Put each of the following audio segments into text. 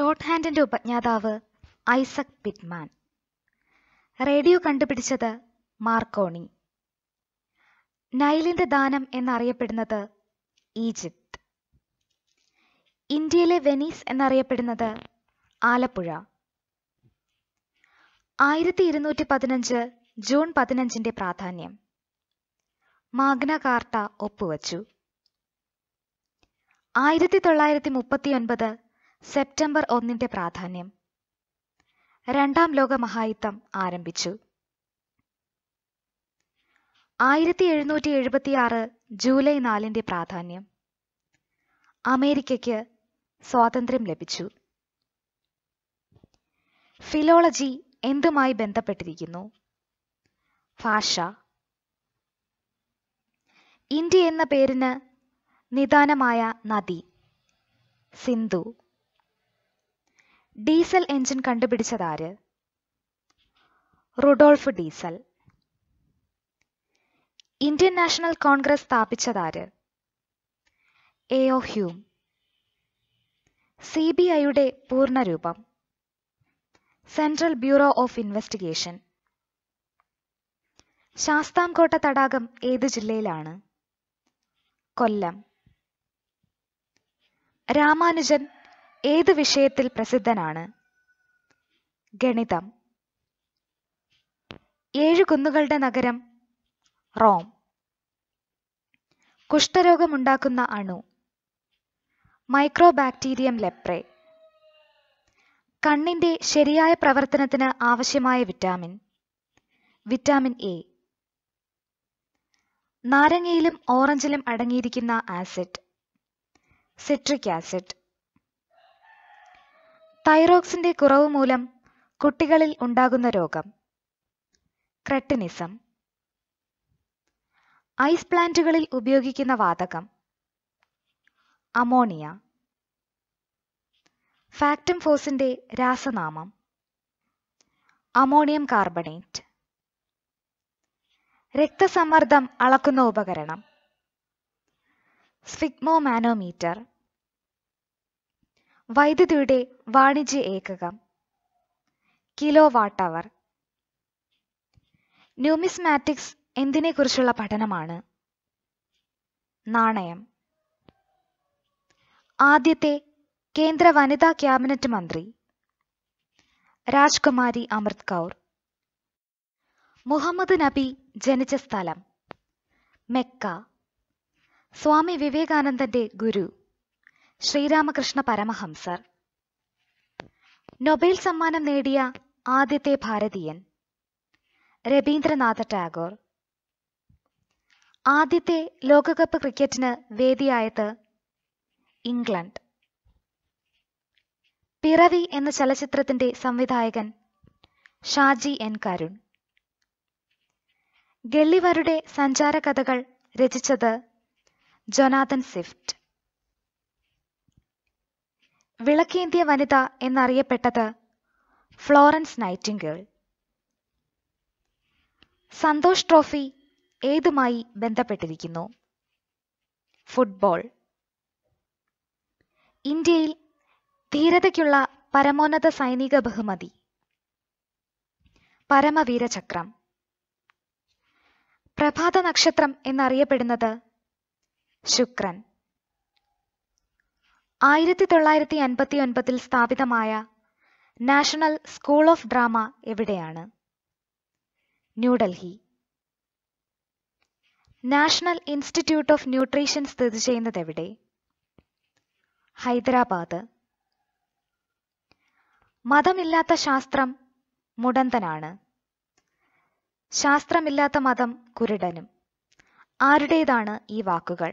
short ഹാൻഡിന്റെ ഉപജ്ഞാതാവ് Isaac Pitman radio കണ്ടുപിടിച്ചത് മാർക്കോണി നൈലിന്റെ ദാനം എന്നറിയപ്പെടുന്നത് ഈജിപ്ത് ഇന്ത്യയിലെ വെനീസ് എന്നറിയപ്പെടുന്നത് ആലപ്പുഴ ആയിരത്തി ഇരുന്നൂറ്റി പതിനഞ്ച് ജൂൺ പതിനഞ്ചിന്റെ പ്രാധാന്യം മാഗ്ന കാർട്ട ഒപ്പുവച്ചു ആയിരത്തി തൊള്ളായിരത്തി ഒൻപത് സെപ്റ്റംബർ ഒന്നിന്റെ പ്രാധാന്യം രണ്ടാം ലോക മഹായുദ്ധം ആരംഭിച്ചു ആയിരത്തി എഴുന്നൂറ്റി ആറ് ജൂലൈ നാലിന്റെ പ്രാധാന്യം അമേരിക്കയ്ക്ക് സ്വാതന്ത്ര്യം ലഭിച്ചു ഫിലോളജി എന്തുമായി ബന്ധപ്പെട്ടിരിക്കുന്നു ഭാഷ ഇന്ത്യ എന്ന പേരിന് നിദാനമായ നദി സിന്ധു ഡീസൽ എഞ്ചിൻ കണ്ടുപിടിച്ചതാര് Rudolf Diesel Indian National Congress സ്ഥാപിച്ചതാര് A O Hume C B ഐയുടെ പൂർണ്ണരൂപം Central Bureau of Investigation Sasthamkotta തടാകം ഏത് ജില്ലയിലാണ് കൊല്ലം രാമാനുജൻ ഏത് വിഷയത്തിൽ പ്രസിദ്ധനാണ് ഗണിതം ഏഴ് കുന്നുകളുടെ നഗരം റോം കുഷ്ഠരോഗമുണ്ടാക്കുന്ന അണു മൈക്രോബാക്ടീരിയം ലെപ്രെ കണ്ണിന്റെ ശരിയായ പ്രവർത്തനത്തിന് ആവശ്യമായ വിറ്റാമിൻ വിറ്റാമിൻ എ നാരങ്ങയിലും ഓറഞ്ചിലും അടങ്ങിയിരിക്കുന്ന ആസിഡ് സിട്രിക് ആസിഡ് തൈറോക്സിന്റെ കുറവ് മൂലം കുട്ടികളിൽ ഉണ്ടാകുന്ന രോഗം ക്രെട്ടിനിസം ഐസ് പ്ലാന്റുകളിൽ ഉപയോഗിക്കുന്ന വാതകം അമോണിയ ഫാക്ടം ഫോസിന്റെ രാസനാമം അമോണിയം കാർബണേറ്റ് രക്തസമ്മർദ്ദം അളക്കുന്ന ഉപകരണം സ്ഫിഗ്മോമാനോമീറ്റർ വൈദ്യുതിയുടെ വാണിജ്യ ഏകകം കിലോ വാട്ട് അവർ ന്യൂമിസ്മാറ്റിക്സ് എന്തിനെക്കുറിച്ചുള്ള പഠനമാണ് നാണയം ആദ്യത്തെ കേന്ദ്ര വനിതാ ക്യാബിനറ്റ് മന്ത്രി രാജ്കുമാരി അമൃത് കൗർ മുഹമ്മദ് നബി ജനിച്ച സ്ഥലം മെക്ക സ്വാമി വിവേകാനന്ദന്റെ ഗുരു ശ്രീരാമകൃഷ്ണ പരമഹംസർ നൊബേൽ സമ്മാനം നേടിയ ആദ്യത്തെ ഭാരതീയൻ രവീന്ദ്രനാഥ ടാഗോർ ആദ്യത്തെ ലോകകപ്പ് ക്രിക്കറ്റിന് വേദിയായത് ഇംഗ്ലണ്ട് പിറവി എന്ന ചലച്ചിത്രത്തിന്റെ സംവിധായകൻ ഷാജി എൻ കരുൺ ഗള്ളിവരുടെ സഞ്ചാര കഥകൾ രചിച്ചത് ജൊനാഥൻ സിഫ്റ്റ് വിളക്കേന്തിയ വനിത എന്നറിയപ്പെട്ടത് ഫ്ലോറൻസ് നൈറ്റിംഗേൾ സന്തോഷ് ട്രോഫി ഏതുമായി ബന്ധപ്പെട്ടിരിക്കുന്നു ഫുട്ബോൾ ഇന്ത്യയിൽ ധീരതയ്ക്കുള്ള പരമോന്നത സൈനിക ബഹുമതി പരമവീരചക്രം പ്രഭാത നക്ഷത്രം എന്നറിയപ്പെടുന്നത് ശുക്രൻ ആയിരത്തി തൊള്ളായിരത്തി അൻപത്തി ഒൻപതിൽ സ്ഥാപിതമായ നാഷണൽ സ്കൂൾ ഓഫ് ഡ്രാമ എവിടെയാണ് New Delhi national institute of nutrition സ്ഥിതി ചെയ്യുന്നത് എവിടെ ഹൈദരാബാദ് മതമില്ലാത്ത ശാസ്ത്രം മുടന്തനാണ് ശാസ്ത്രമില്ലാത്ത മതം കുരുടനും ആരുടേതാണ് ഈ വാക്കുകൾ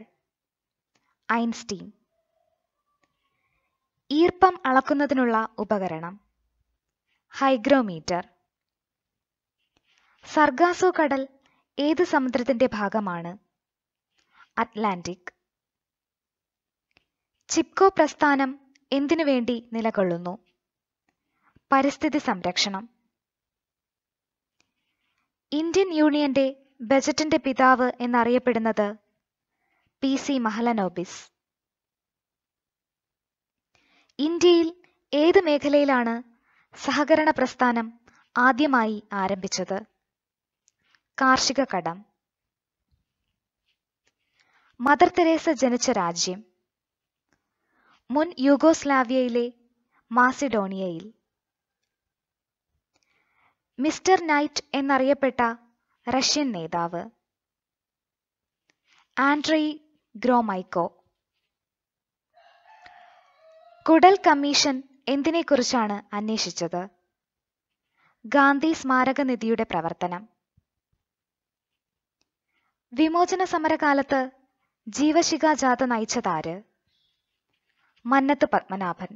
ഐൻസ്റ്റീൻ ഈർപ്പം അളക്കുന്നതിനുള്ള ഉപകരണം ഹൈഗ്രോമീറ്റർ സർഗാസോ കടൽ ഏത് സമുദ്രത്തിന്റെ ഭാഗമാണ് അറ്റ്ലാന്റിക് ചിപ്കോ പ്രസ്ഥാനം എന്തിനു വേണ്ടി നിലകൊള്ളുന്നു പരിസ്ഥിതി സംരക്ഷണം ഇന്ത്യൻ യൂണിയന്റെ ബജറ്റിന്റെ പിതാവ് എന്നറിയപ്പെടുന്നത് പി സി മഹലനോബിസ് ഇന്ത്യയിൽ ഏത് മേഖലയിലാണ് സഹകരണ പ്രസ്ഥാനം ആദ്യമായി ആരംഭിച്ചത് കാർഷിക കടം മദർ തെരേസ ജനിച്ച രാജ്യം മുൻ യൂഗോസ്ലാവിയയിലെ മാസിഡോണിയയിൽ മിസ്റ്റർ നൈറ്റ് എന്നറിയപ്പെട്ട റഷ്യൻ നേതാവ് ആൻഡ്രി ഗ്രോമൈക്കോ കുടൽ കമ്മീഷൻ എന്തിനെക്കുറിച്ചാണ് അന്വേഷിച്ചത് ഗാന്ധി സ്മാരക നിധിയുടെ പ്രവർത്തനം വിമോചന സമരകാലത്ത് ജീവശിക ജാഥ നയിച്ചതാര് മന്നത്ത് പത്മനാഭൻ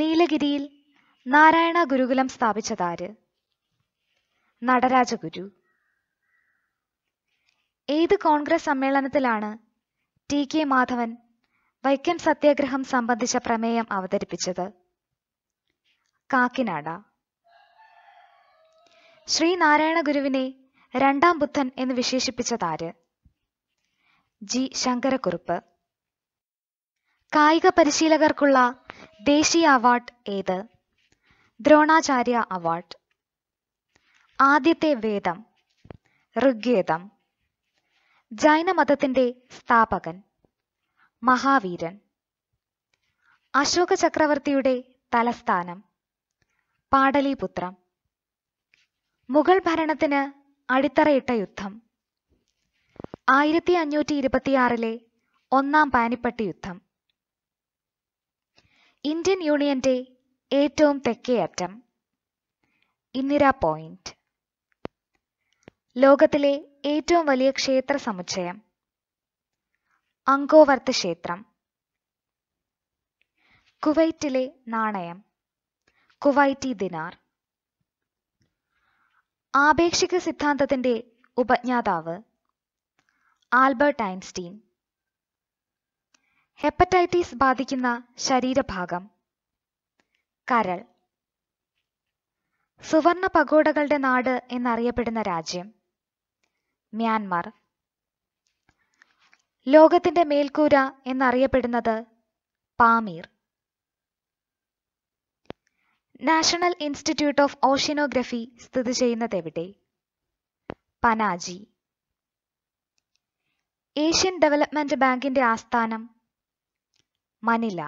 നീലഗിരിയിൽ നാരായണ ഗുരുകുലം സ്ഥാപിച്ചതാര് നടരാജഗുരു ഏത് കോൺഗ്രസ് സമ്മേളനത്തിലാണ് ടി കെ മാധവൻ വൈക്കൻ സത്യാഗ്രഹം സംബന്ധിച്ച പ്രമേയം അവതരിപ്പിച്ചത് കാക്കിനാട ശ്രീനാരായണ ഗുരുവിനെ രണ്ടാം ബുദ്ധൻ എന്ന് വിശേഷിപ്പിച്ചതാര് ജി ശങ്കരക്കുറുപ്പ് കായിക പരിശീലകർക്കുള്ള ദേശീയ അവാർഡ് ഏത് ദ്രോണാചാര്യ അവാർഡ് ആദ്യത്തെ വേദം ഋഗ്വേദം ജൈനമതത്തിന്റെ സ്ഥാപകൻ മഹാവീരൻ അശോക ചക്രവർത്തിയുടെ തലസ്ഥാനം പാടലീപുത്രം മുഗൾ ഭരണത്തിന് അടിത്തറയിട്ട യുദ്ധം ആയിരത്തി അഞ്ഞൂറ്റി ഇരുപത്തിയാറിലെ ഒന്നാം പാനിപ്പട്ടി യുദ്ധം ഇന്ത്യൻ യൂണിയന്റെ ഏറ്റവും തെക്കേ അറ്റം ഇന്ദിരാ പോയിന്റ് ലോകത്തിലെ ഏറ്റവും വലിയ ക്ഷേത്ര സമുച്ചയം അങ്കോവർത്ത് ക്ഷേത്രം കുവൈറ്റിലെ നാണയം കുവൈറ്റി ദിനാർ ആപേക്ഷിക സിദ്ധാന്തത്തിന്റെ ഉപജ്ഞാതാവ് ആൽബർട്ട് ഐൻസ്റ്റീൻ ഹെപ്പറ്റൈറ്റിസ് ബാധിക്കുന്ന ശരീരഭാഗം കരൾ സുവർണ പഗോഡകളുടെ നാട് എന്നറിയപ്പെടുന്ന രാജ്യം മ്യാൻമാർ ലോകത്തിന്റെ മേൽക്കൂര എന്നറിയപ്പെടുന്നത് Pamir National institute of Oceanography സ്ഥിതി ചെയ്യുന്നത് എവിടെ പനാജി ഏഷ്യൻ ഡെവലപ്മെന്റ് ബാങ്കിന്റെ ആസ്ഥാനം മനില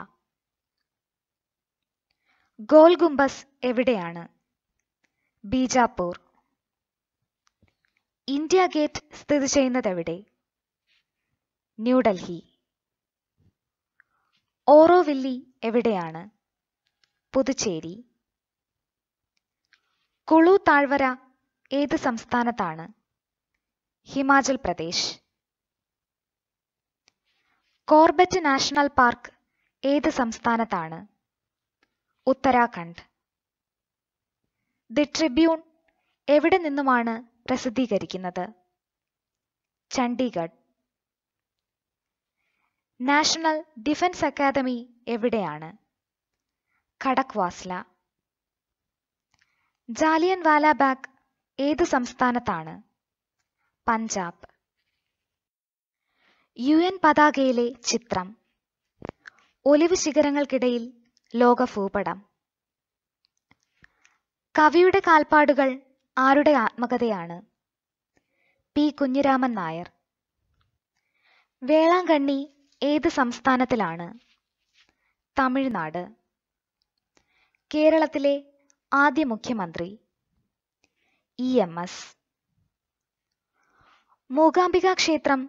ഗോൾ ഗുംബസ് എവിടെയാണ് ബീജാപ്പൂർ ഇന്ത്യ ഗേറ്റ് സ്ഥിതി ചെയ്യുന്നത് എവിടെ ന്യൂഡൽഹി ഓറോവില്ലി എവിടെയാണ് പുതുച്ചേരി കുളു താഴ്വര ഏത് സംസ്ഥാനത്താണ് Himachal Pradesh Corbett National park ഏത് സംസ്ഥാനത്താണ് ഉത്തരാഖണ്ഡ് ദി ട്രിബ്യൂൺ എവിടെ നിന്നുമാണ് പ്രസിദ്ധീകരിക്കുന്നത് ചണ്ഡീഗഡ് നാഷണൽ ഡിഫൻസ് അക്കാദമി എവിടെയാണ് ഖടക്വാസ്ല ജാലിയൻ വാലാബാഗ് ഏത് സംസ്ഥാനത്താണ് പഞ്ചാബ് യു എൻ പതാകയിലെ ചിത്രം ഒലിവ് ശിഖരങ്ങൾക്കിടയിൽ ലോക ഭൂപടം കവിയുടെ കാൽപ്പാടുകൾ ആരുടെ ആത്മകഥയാണ് പി കുഞ്ഞിരാമൻ നായർ വേളാങ്കണ്ണി ഏത് സംസ്ഥാനത്തിലാണ് തമിഴ്നാട് കേരളത്തിലെ ആദ്യ മുഖ്യമന്ത്രി ഇ എം എസ് മൂകാംബിക ക്ഷേത്രം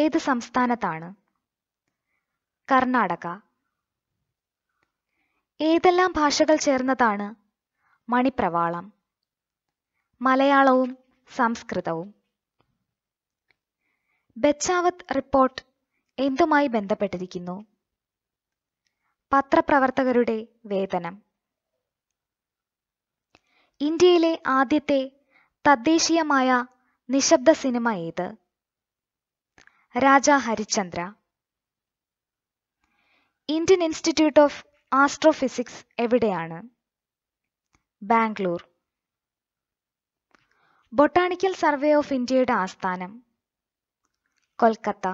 ഏത് സംസ്ഥാനത്താണ് കർണാടക ഏതെല്ലാം ഭാഷകൾ ചേർന്നതാണ് മണിപ്രവാളം മലയാളവും സംസ്കൃതവും ബച്ചാവത്ത് റിപ്പോർട്ട് എന്തുമായി ബന്ധപ്പെട്ടിരിക്കുന്നു പത്രപ്രവർത്തകരുടെ വേതനം ഇന്ത്യയിലെ ആദ്യത്തെ തദ്ദേശീയമായ നിശബ്ദ സിനിമ ഏത് Raja Harishchandra Indian Institute of Astrophysics എവിടെയാണ് ബാംഗ്ലൂർ ബൊട്ടാണിക്കൽ സർവേ ഓഫ് ഇന്ത്യയുടെ ആസ്ഥാനം Kolkata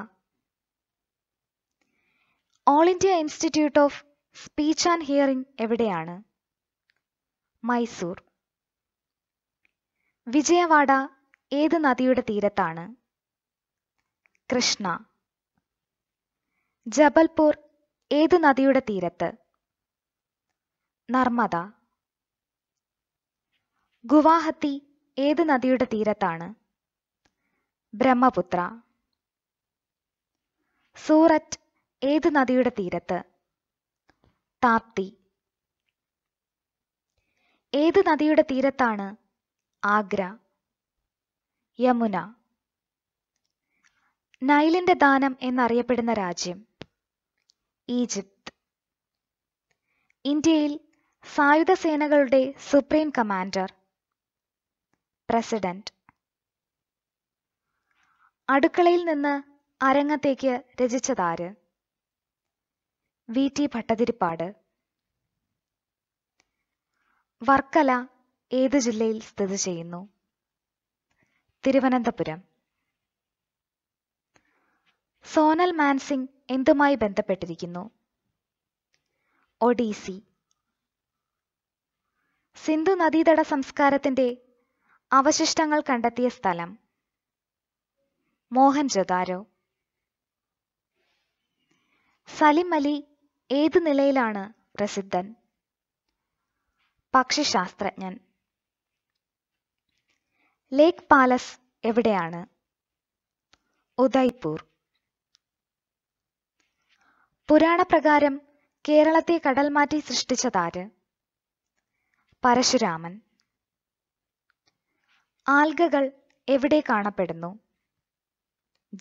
All India institute of Speech and Hearing എവിടെയാണ് മൈസൂർ വിജയവാഡ ഏത് നദിയുടെ തീരത്താണ് കൃഷ്ണ ജബൽപൂർ ഏത് നദിയുടെ തീരത്ത് നർമ്മദ ഗുവാഹത്തി ഏത് നദിയുടെ തീരത്താണ് ബ്രഹ്മപുത്ര സൂററ്റ് ഏത് നദിയുടെ തീരത്ത് താപ്തി ഏത് നദിയുടെ തീരത്താണ് ആഗ്ര യമുന നൈലിന്റെ ദാനം എന്നറിയപ്പെടുന്ന രാജ്യം ഈജിപ്ത് ഇന്ത്യയിൽ സായുധ സേനകളുടെ സുപ്രീം കമാൻഡർ പ്രസിഡന്റ് അടുക്കളയിൽ നിന്ന് അരങ്ങത്തേക്ക് രചിച്ചതാര് വി ടി ഭട്ടതിരിപ്പാട് വർക്കല ഏത് ജില്ലയിൽ സ്ഥിതി ചെയ്യുന്നു തിരുവനന്തപുരം സോനൽ മാൻസിംഗ് എന്തുമായി ബന്ധപ്പെട്ടിരിക്കുന്നു ഒഡീസി സിന്ധു നദീതട സംസ്കാരത്തിന്റെ അവശിഷ്ടങ്ങൾ കണ്ടെത്തിയ സ്ഥലം ജദാരോ സലിം അലി ഏതു നിലയിലാണ് പ്രസിദ്ധൻ പക്ഷിശാസ്ത്രജ്ഞൻ ലേക്ക് പാലസ് എവിടെയാണ് ഉദയ്പൂർ പുരാണപ്രകാരം കേരളത്തെ കടൽ മാറ്റി സൃഷ്ടിച്ചതാര് പരശുരാമൻ ആൽഗകൾ എവിടെ കാണപ്പെടുന്നു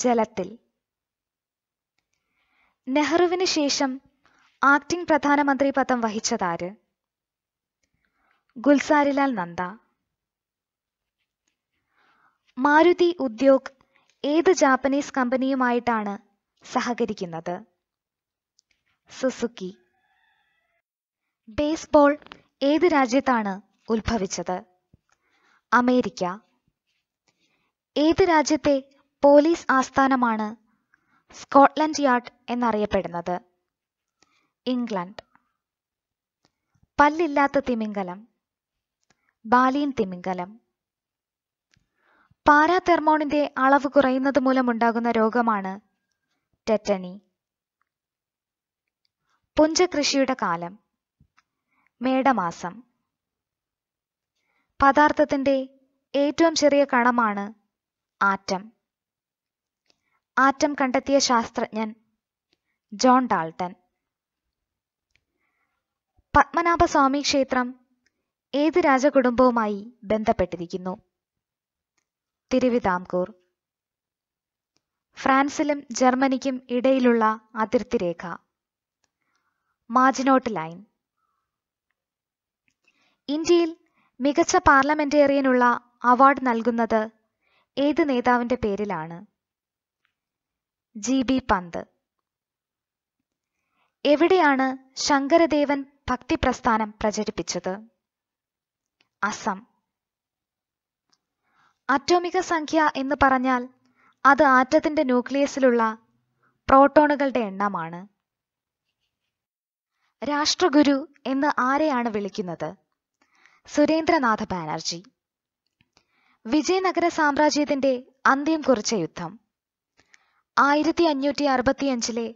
ജലത്തിൽ നെഹ്റുവിന് ശേഷം ആക്ടിംഗ് പ്രധാനമന്ത്രി പദം വഹിച്ചതാര് ഗുൽസാരിലാൽ നന്ദ മാരുതി ഉദ്യോഗ് ഏത് ജാപ്പനീസ് കമ്പനിയുമായിട്ടാണ് സഹകരിക്കുന്നത് സുസുക്കി ബേസ്ബോൾ ഏത് രാജ്യത്താണ് ഉത്ഭവിച്ചത് അമേരിക്ക ഏത് രാജ്യത്തെ പോലീസ് ആസ്ഥാനമാണ് സ്കോട്ട്ലൻഡ് യാർഡ് എന്നറിയപ്പെടുന്നത് ഇംഗ്ലണ്ട് പല്ലില്ലാത്ത തിമിംഗലം ബാലീൻ തിമിംഗലം പാരാതെർമോണിന്റെ അളവ് കുറയുന്നത് മൂലമുണ്ടാകുന്ന രോഗമാണ് ടെറ്റനി പുഞ്ചകൃഷിയുടെ കാലം മേടമാസം പദാർത്ഥത്തിന്റെ ഏറ്റവും ചെറിയ കണമാണ് ആറ്റം ആറ്റം കണ്ടെത്തിയ ശാസ്ത്രജ്ഞൻ ജോൺ ഡാൾട്ടൻ പത്മനാഭസ്വാമി ക്ഷേത്രം ഏത് രാജകുടുംബവുമായി ബന്ധപ്പെട്ടിരിക്കുന്നു തിരുവിതാംകൂർ ഫ്രാൻസിലും ജർമ്മനിക്കും ഇടയിലുള്ള അതിർത്തി രേഖ മാജിനോട്ട് ലൈൻ ഇന്ത്യയിൽ മികച്ച പാർലമെന്റേറിയനുള്ള അവാർഡ് നൽകുന്നത് ഏത് നേതാവിന്റെ പേരിലാണ് ജി ബി പന്ത് എവിടെയാണ് ശങ്കരദേവൻ ഭക്തിപ്രസ്ഥാനം പ്രചരിപ്പിച്ചത് അസം അറ്റോമിക സംഖ്യ എന്ന് പറഞ്ഞാൽ അത് ആറ്റത്തിന്റെ ന്യൂക്ലിയസിലുള്ള പ്രോട്ടോണുകളുടെ എണ്ണമാണ് രാഷ്ട്രഗുരു എന്ന് ആരെയാണ് വിളിക്കുന്നത് സുരേന്ദ്രനാഥ ബാനർജി വിജയനഗര സാമ്രാജ്യത്തിന്റെ അന്ത്യം കുറിച്ച യുദ്ധം ആയിരത്തി അഞ്ഞൂറ്റി അറുപത്തിയഞ്ചിലെ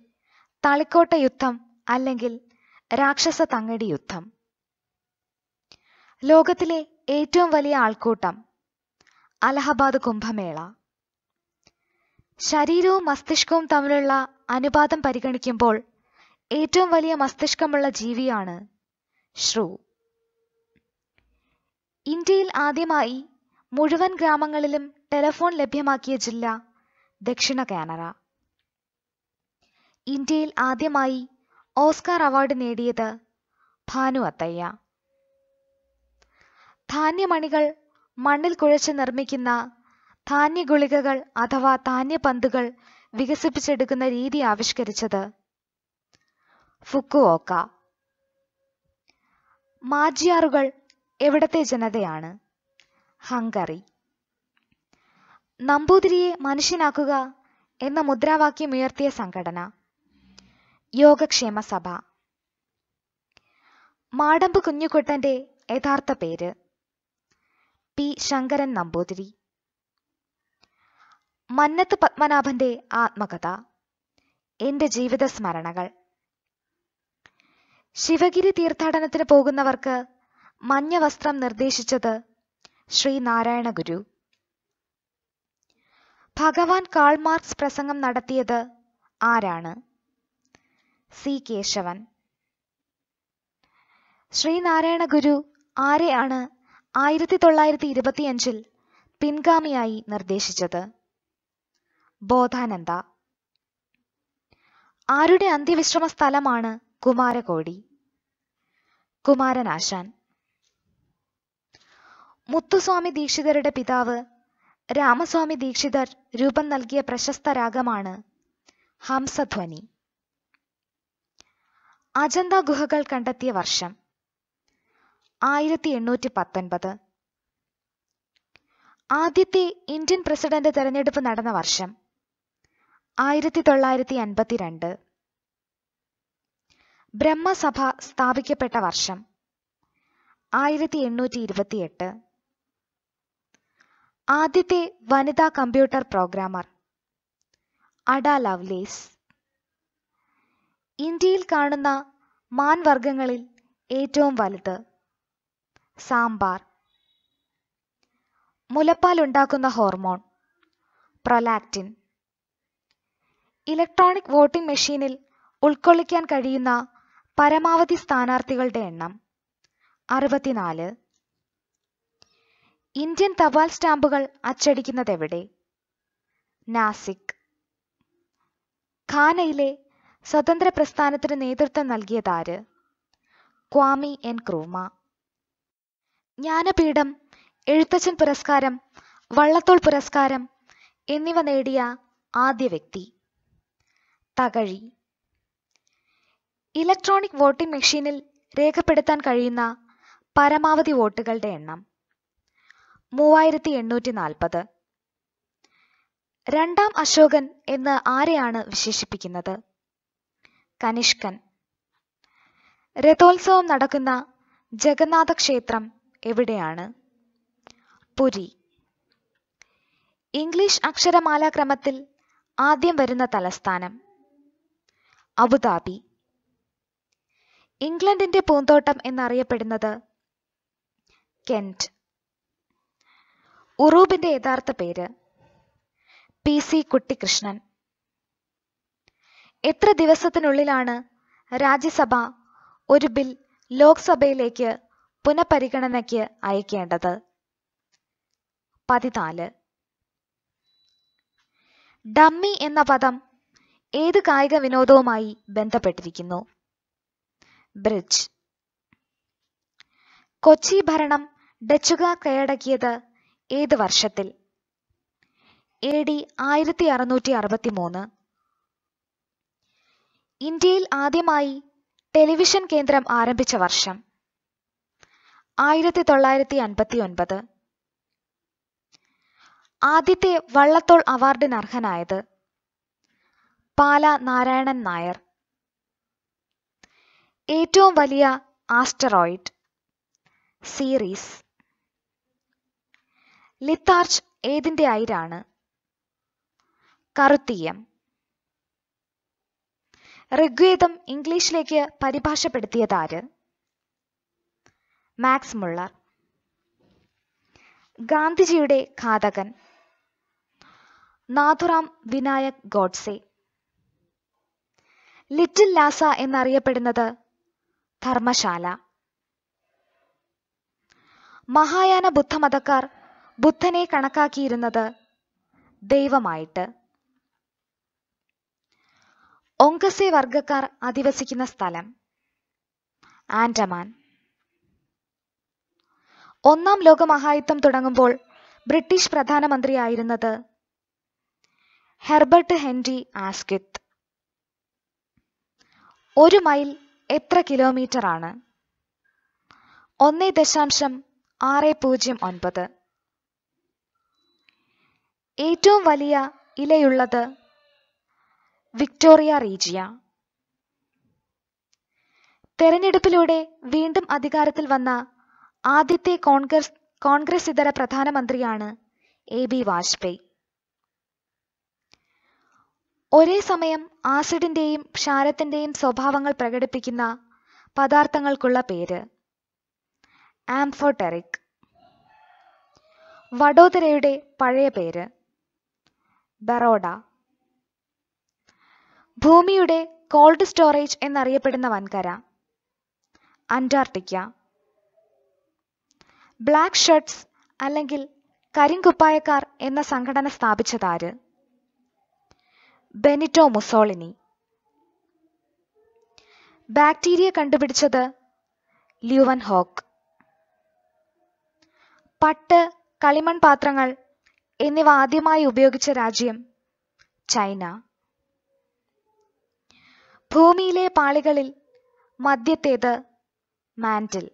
തളിക്കോട്ട യുദ്ധം അല്ലെങ്കിൽ രാക്ഷസ തങ്ങടി യുദ്ധം ലോകത്തിലെ ഏറ്റവും വലിയ ആൾക്കൂട്ടം അലഹബാദ് കുംഭമേള ശരീരവും മസ്തിഷ്കവും തമ്മിലുള്ള അനുപാതം പരിഗണിക്കുമ്പോൾ ഏറ്റവും വലിയ മസ്തിഷ്കമുള്ള ജീവിയാണ് ശ്രു ഇന്ത്യയിൽ ആദ്യമായി മുഴുവൻ ഗ്രാമങ്ങളിലും ടെലഫോൺ ലഭ്യമാക്കിയ ജില്ല ദക്ഷിണ കാനറ ഇന്ത്യയിൽ ആദ്യമായി ഓസ്കാർ അവാർഡ് നേടിയത് ഭാനു അത്തയ്യ ധാന്യമണികൾ മണ്ണിൽ കുഴച്ച് നിർമ്മിക്കുന്ന ധാന്യഗുളികകൾ അഥവാ ധാന്യപന്തുകൾ വികസിപ്പിച്ചെടുക്കുന്ന രീതി ആവിഷ്കരിച്ചത് ഫുക്കുവോക്ക മാജിയാറുകൾ എവിടത്തെ ജനതയാണ് ഹംഗറി നമ്പൂതിരിയെ മനുഷ്യനാക്കുക എന്ന മുദ്രാവാക്യം ഉയർത്തിയ സംഘടന യോഗക്ഷേമ സഭ മാടമ്പ് കുഞ്ഞുകുട്ടന്റെ യഥാർത്ഥ പേര് പി ശങ്കരൻ നമ്പൂതിരി മന്നത്ത് പത്മനാഭന്റെ ആത്മകഥ എന്റെ ജീവിത സ്മരണകൾ ശിവഗിരി തീർത്ഥാടനത്തിന് പോകുന്നവർക്ക് മഞ്ഞ വസ്ത്രം നിർദ്ദേശിച്ചത് നാരായണ ഗുരു ഭഗവാൻ കാൾ മാർക്സ് പ്രസംഗം നടത്തിയത് ആരാണ് സി കേശവൻ ശ്രീനാരായണ ഗുരു ആരെയാണ് ആയിരത്തി തൊള്ളായിരത്തി ഇരുപത്തിയഞ്ചിൽ പിൻഗാമിയായി നിർദ്ദേശിച്ചത് ബോധാനന്ദ ആരുടെ അന്ത്യവിശ്രമ സ്ഥലമാണ് കുമാരകോടി കുമാരനാശാൻ മുത്തുസ്വാമി ദീക്ഷിതരുടെ പിതാവ് രാമസ്വാമി ദീക്ഷിതർ രൂപം നൽകിയ പ്രശസ്ത രാഗമാണ് ഹംസധ്വനി അജന്ത ഗുഹകൾ കണ്ടെത്തിയ വർഷം ആയിരത്തി എണ്ണൂറ്റി പത്തൊൻപത് ആദ്യത്തെ ഇന്ത്യൻ പ്രസിഡന്റ് തെരഞ്ഞെടുപ്പ് നടന്ന വർഷം ആയിരത്തി തൊള്ളായിരത്തി അൻപത്തിരണ്ട് ബ്രഹ്മസഭ സ്ഥാപിക്കപ്പെട്ട വർഷം ആയിരത്തി എണ്ണൂറ്റി ഇരുപത്തിയെട്ട് ആദ്യത്തെ വനിതാ കമ്പ്യൂട്ടർ പ്രോഗ്രാമർ അഡ ലവ്ലേസ് ഇന്ത്യയിൽ കാണുന്ന മാൻവർഗങ്ങളിൽ ഏറ്റവും വലുത് സാമ്പാർ മുലപ്പാൽ ഉണ്ടാക്കുന്ന ഹോർമോൺ പ്രൊലാക്റ്റിൻ ഇലക്ട്രോണിക് വോട്ടിംഗ് മെഷീനിൽ ഉൾക്കൊള്ളിക്കാൻ കഴിയുന്ന പരമാവധി സ്ഥാനാർത്ഥികളുടെ എണ്ണം അറുപത്തിനാല് ഇന്ത്യൻ തപാൽ സ്റ്റാമ്പുകൾ അച്ചടിക്കുന്നതെവിടെ നാസിക് ഖാനയിലെ സ്വതന്ത്ര പ്രസ്ഥാനത്തിന് നേതൃത്വം നൽകിയതാര് Kwame Nkrumah Jnanpith Ezhuthachan പുരസ്കാരം വള്ളത്തോൾ പുരസ്കാരം എന്നിവ നേടിയ ആദ്യ വ്യക്തി തകഴി ഇലക്ട്രോണിക് വോട്ടിംഗ് മെഷീനിൽ രേഖപ്പെടുത്താൻ കഴിയുന്ന പരമാവധി വോട്ടുകളുടെ എണ്ണം മൂവായിരത്തി എണ്ണൂറ്റി നാൽപ്പത് രണ്ടാം അശോകൻ എന്ന് ആരെയാണ് വിശേഷിപ്പിക്കുന്നത് കനിഷ്കൻ രഥോത്സവം നടക്കുന്ന ജഗന്നാഥ ക്ഷേത്രം എവിടെയാണ് പുരി ഇംഗ്ലീഷ് അക്ഷരമാലാക്രമത്തിൽ ആദ്യം വരുന്ന തലസ്ഥാനം അബുദാബി ഇംഗ്ലണ്ടിന്റെ പൂന്തോട്ടം എന്നറിയപ്പെടുന്നത് കെന്റ് ഉറൂബിന്റെ യഥാർത്ഥ പേര് പി സി കുട്ടിക്കൃഷ്ണൻ എത്ര ദിവസത്തിനുള്ളിലാണ് രാജ്യസഭ ഒരു ബിൽ ലോക്സഭയിലേക്ക് പുനഃപരിഗണനയ്ക്ക് അയക്കേണ്ടത് പതിനാല് ഡമ്മി എന്ന പദം ഏത് കായിക വിനോദവുമായി ബന്ധപ്പെട്ടിരിക്കുന്നു ബ്രിഡ്ജ് കൊച്ചി ഭരണം ഡച്ചുകാർ കൈയടക്കിയത് ഏത് വർഷത്തിൽ എ ഡി ആയിരത്തി അറുന്നൂറ്റി അറുപത്തി മൂന്ന് ഇന്ത്യയിൽ ആദ്യമായി ടെലിവിഷൻ കേന്ദ്രം ആരംഭിച്ച വർഷം ആയിരത്തി തൊള്ളായിരത്തി അൻപത്തി ഒൻപത് ആദ്യത്തെ വള്ളത്തോൾ അവാർഡിന് അർഹനായത് പാല നാരായണൻ നായർ ഏറ്റവും വലിയ ആസ്റ്ററോയിഡ് സീറീസ് ലിത്താർച്ച് ഏതിൻ്റെ അയിരാണ് കറുത്തീയം ഋഗ്വേദം ഇംഗ്ലീഷിലേക്ക് പരിഭാഷപ്പെടുത്തിയത് ആര് മാക്സ് മുള്ളർ ഗാന്ധിജിയുടെ ഘാതകൻ നാഥുറാം വിനായക് ഗോഡ്സെ ലിറ്റിൽ ലാസ എന്നറിയപ്പെടുന്നത് ധർമ്മശാല മഹായാന ബുദ്ധമതക്കാർ ബുദ്ധനെ കണക്കാക്കിയിരുന്നത് ദൈവമായിട്ട് ഒങ്കസെ വർഗക്കാർ അധിവസിക്കുന്ന സ്ഥലം ആൻഡമാൻ ഒന്നാം ലോക മഹായുദ്ധം തുടങ്ങുമ്പോൾ ബ്രിട്ടീഷ് പ്രധാനമന്ത്രിയായിരുന്നത് ഹെർബർട്ട് ഹെൻറി ആസ്കിത്ത് ഒരു മൈൽ എത്ര കിലോമീറ്റർ ആണ് ഒന്നേ ദശാംശം ആറ് പൂജ്യം ഒൻപത് ഏറ്റവും വലിയ ഇലയുള്ളത് വിക്ടോറിയ റീജിയ തെരഞ്ഞെടുപ്പിലൂടെ വീണ്ടും അധികാരത്തിൽ വന്ന ആദ്യത്തെ കോൺഗ്രസ് കോൺഗ്രസ് ഇതര പ്രധാനമന്ത്രിയാണ് എ ബി വാജ്പേയി ഒരേ സമയം ആസിഡിന്റെയും ക്ഷാരത്തിന്റെയും സ്വഭാവങ്ങൾ പ്രകടിപ്പിക്കുന്ന പദാർത്ഥങ്ങൾക്കുള്ള പേര് ആംഫോടെറിക് വഡോദരയുടെ പഴയ പേര് ബറോഡ ഭൂമിയുടെ കോൾഡ് സ്റ്റോറേജ് എന്നറിയപ്പെടുന്ന വൻകര അന്റാർട്ടിക്ക ബ്ലാക്ക് ഷർട്ട്സ് അല്ലെങ്കിൽ കരിങ്കുപ്പായക്കാർ എന്ന സംഘടന സ്ഥാപിച്ചതാര് ബെനിറ്റോ മുസോളിനി ബാക്ടീരിയ കണ്ടുപിടിച്ചത് ല്യൂവൻ ഹോക്ക് പട്ട് കളിമൺ പാത്രങ്ങൾ എന്നിവ ആദ്യമായി ഉപയോഗിച്ച രാജ്യം ചൈന ഭൂമിയിലെ പാളികളിൽ മധ്യത്തേത് മാൻഡിൽ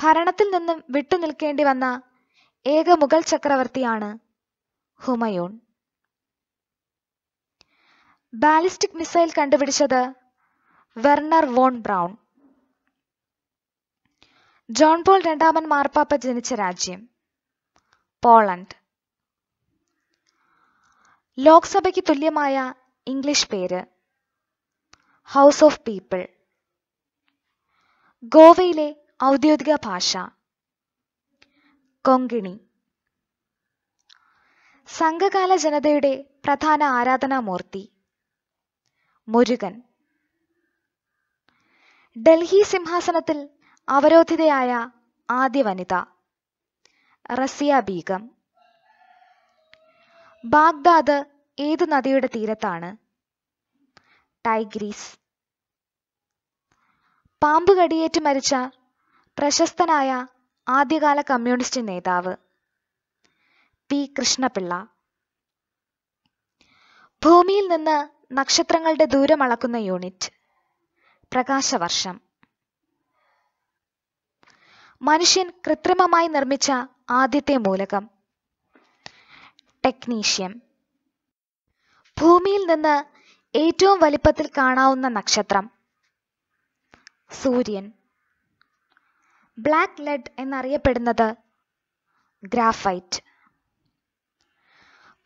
ഭരണത്തിൽ നിന്നും വിട്ടുനിൽക്കേണ്ടി വന്ന ഏക മുഗൾ ചക്രവർത്തിയാണ് ഹുമയൂൺ ബാലിസ്റ്റിക് മിസൈൽ കണ്ടുപിടിച്ചത് Wernher von Braun John Paul രണ്ടാമൻ മാർപ്പാപ്പ ജനിച്ച രാജ്യം പോളണ്ട് ലോക്സഭയ്ക്ക് തുല്യമായ ഇംഗ്ലീഷ് പേര് ഹൗസ് ഓഫ് പീപ്പിൾ ഗോവയിലെ ഔദ്യോഗിക ഭാഷ കൊങ്കിണി സംഘകാല ജനതയുടെ പ്രധാന ആരാധനാമൂർത്തി മുരുകൻ ഡൽഹി സിംഹാസനത്തിൽ അവരോധിതയായ ആദ്യ വനിത റസിയ ബീഗം ബാഗ്ദാദ് ഏതു നദിയുടെ തീരത്താണ് ടൈഗ്രീസ് പാമ്പ് കടിയേറ്റ് മരിച്ച പ്രശസ്തനായ ആദ്യകാല കമ്മ്യൂണിസ്റ്റ് നേതാവ് പി കൃഷ്ണപിള്ള ഭൂമിയിൽ നിന്ന് നക്ഷത്രങ്ങളുടെ ദൂരം അളക്കുന്ന യൂണിറ്റ് പ്രകാശവർഷം മനുഷ്യൻ കൃത്രിമമായി നിർമ്മിച്ച ആദ്യത്തെ മൂലകം ടെക്നീഷ്യം ഭൂമിയിൽ നിന്ന് ഏറ്റവും വലിപ്പത്തിൽ കാണാവുന്ന നക്ഷത്രം സൂര്യൻ ബ്ലാക്ക് ലെഡ് എന്നറിയപ്പെടുന്നത് ഗ്രാഫൈറ്റ്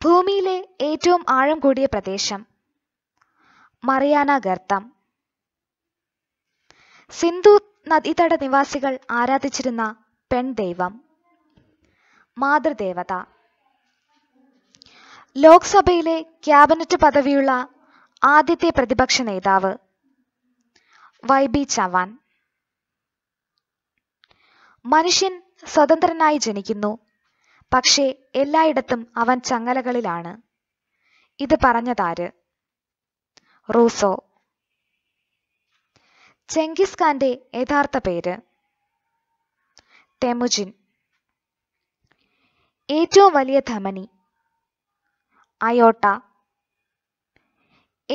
ഭൂമിയിലെ ഏറ്റവും ആഴം കൂടിയ പ്രദേശം മറിയാന ഗർത്തം സിന്ധു നദീതട നിവാസികൾ ആരാധിച്ചിരുന്ന പെൺദൈവം മാതൃദേവത ലോക്സഭയിലെ ക്യാബിനറ്റ് പദവിയുള്ള ആദ്യത്തെ പ്രതിപക്ഷ നേതാവ് വൈ ബി ചവാൻ മനുഷ്യൻ സ്വതന്ത്രനായി ജനിക്കുന്നു പക്ഷേ എല്ലായിടത്തും അവൻ ചങ്ങലകളിലാണ് ഇത് പറഞ്ഞതാര് റൂസോ ചെങ്കിസ് ഖാന്റെ യഥാർത്ഥ പേര് തെമുജിൻ ഏറ്റവും വലിയ ധമനി അയോട്ട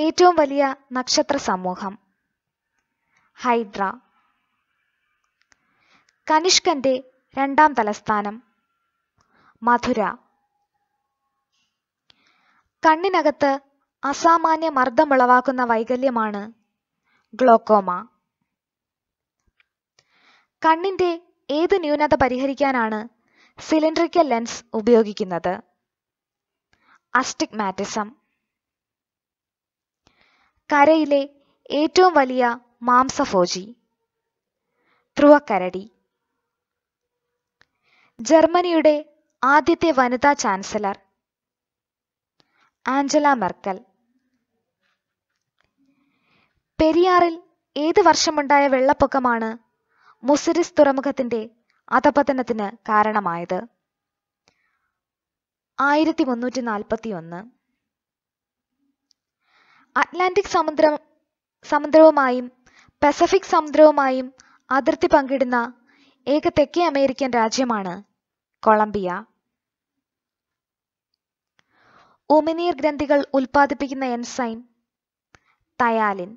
ഏറ്റവും വലിയ നക്ഷത്ര സമൂഹം ഹൈദ്ര കനിഷ്കന്റെ രണ്ടാം തലസ്ഥാനം മധുര കണ്ണിനകത്ത് അസാമാന്യ മർദ്ദമുളവാക്കുന്ന വൈകല്യമാണ് ഗ്ലോക്കോമ കണ്ണിന്റെ ഏത് ന്യൂനത പരിഹരിക്കാനാണ് സിലിണ്ടറിക്കൽ ലെൻസ് ഉപയോഗിക്കുന്നത് അസ്റ്റിഗ്മാറ്റിസം കരയിലെ ഏറ്റവും വലിയ മാംസഫോജി ധ്രുവക്കരടി ജർമ്മനിയുടെ ആദ്യത്തെ വനിതാ ചാൻസലർ ആഞ്ചല മെർക്കൽ പെരിയാറിൽ ഏത് വർഷമുണ്ടായ വെള്ളപ്പൊക്കമാണ് മുസിരിസ് തുറമുഖത്തിന്റെ അധപതനത്തിന് കാരണമായത് ആയിരത്തി മുന്നൂറ്റി നാൽപ്പത്തി ഒന്ന് അറ്റ്ലാന്റിക് സമുദ്രം സമുദ്രവുമായും പസഫിക് സമുദ്രവുമായും അതിർത്തി പങ്കിടുന്ന ഏക തെക്കേ അമേരിക്കൻ രാജ്യമാണ് കൊളംബിയ ഉമിനീർ ഗ്രന്ഥികൾ ഉൽപ്പാദിപ്പിക്കുന്ന എൻസൈം തയാലിൻ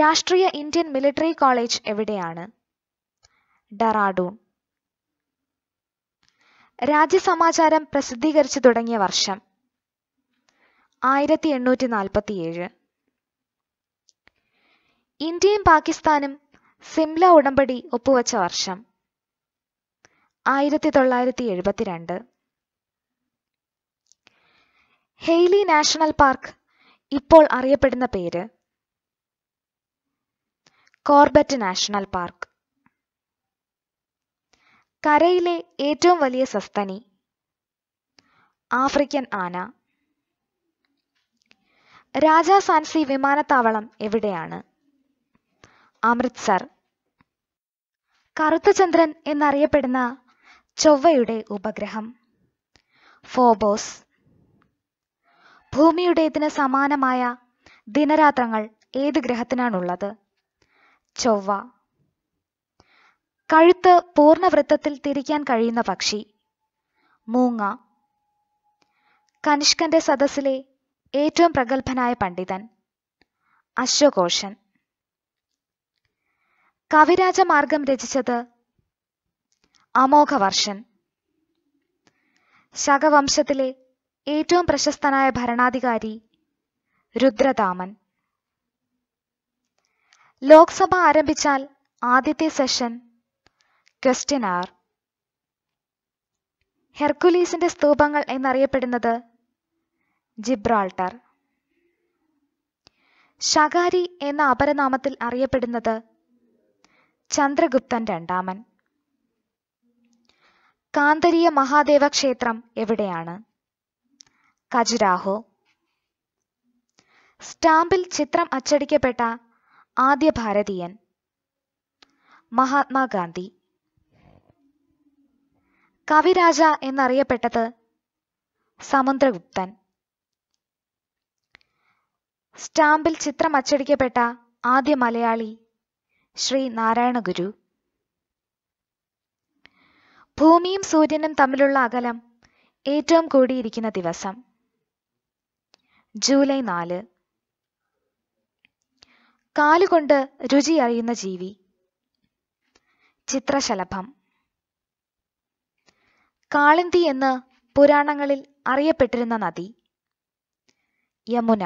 രാഷ്ട്രീയ ഇന്ത്യൻ മിലിറ്ററി കോളേജ് എവിടെയാണ് ഡറാഡൂൺ രാജ്യസമാചാരം പ്രസിദ്ധീകരിച്ചു തുടങ്ങിയ വർഷം ആയിരത്തി എണ്ണൂറ്റി നാൽപ്പത്തിയേഴ് ഇന്ത്യയും പാകിസ്ഥാനും സിംല ഉടമ്പടി ഒപ്പുവച്ച വർഷം ആയിരത്തി തൊള്ളായിരത്തി എഴുപത്തിരണ്ട് ഹെയ്ലി നാഷണൽ പാർക്ക് ഇപ്പോൾ അറിയപ്പെടുന്ന പേര് കോർബറ്റ് നാഷണൽ പാർക്ക് കരയിലെ ഏറ്റവും വലിയ സസ്തനി ആഫ്രിക്കൻ ആന രാജാ സാൻസി വിമാനത്താവളം എവിടെയാണ് അമൃത്സർ കറുത്ത ചന്ദ്രൻ എന്നറിയപ്പെടുന്ന ചൊവ്വയുടെ ഉപഗ്രഹം ഫോബോസ് ഭൂമിയുടേതിന് സമാനമായ ദിനരാത്രങ്ങൾ ഏത് ഗ്രഹത്തിനാണുള്ളത് ചൊവ്വ കഴുത്ത് പൂർണ്ണവൃത്തത്തിൽ തിരിക്കാൻ കഴിയുന്ന പക്ഷി മൂങ്ങ കനിഷ്കന്റെ സദസ്സിലെ ഏറ്റവും പ്രഗത്ഭനായ പണ്ഡിതൻ അശ്വഘോഷൻ കവിരാജമാർഗം രചിച്ചത് അമോഘവർഷൻ ശകവംശത്തിലെ ഏറ്റവും പ്രശസ്തനായ ഭരണാധികാരി രുദ്രതാമൻ ലോക്സഭ ആരംഭിച്ചാൽ ആദ്യത്തെ സെഷൻ ക്വസ്റ്റ്യൻ ആർ ഹെർക്കുലീസിന്റെ സ്തൂപങ്ങൾ എന്നറിയപ്പെടുന്നത് ജിബ്രാൾട്ടർ ഷകാരി എന്ന അപരനാമത്തിൽ അറിയപ്പെടുന്നത് ചന്ദ്രഗുപ്തൻ രണ്ടാമൻ കാന്തരീയ മഹാദേവ ക്ഷേത്രം എവിടെയാണ് ഖജുരാഹോ സ്റ്റാമ്പിൽ ചിത്രം അച്ചടിക്കപ്പെട്ട ആദ്യ ഭാരതീയൻ മഹാത്മാഗാന്ധി കവിരാജ എന്നറിയപ്പെട്ടത് സമുദ്രഗുപ്തൻ സ്റ്റാമ്പിൽ ചിത്രം അച്ചടിക്കപ്പെട്ട ആദ്യ മലയാളി ശ്രീ നാരായണഗുരു ഭൂമിയും സൂര്യനും തമ്മിലുള്ള അകലം ഏറ്റവും കൂടിയിരിക്കുന്ന ദിവസം ജൂലൈ നാല് കാലുകൊണ്ട് രുചി അറിയുന്ന ജീവി ചിത്രശലഭം കാളിന്തി എന്ന് പുരാണങ്ങളിൽ അറിയപ്പെട്ടിരുന്ന നദി യമുന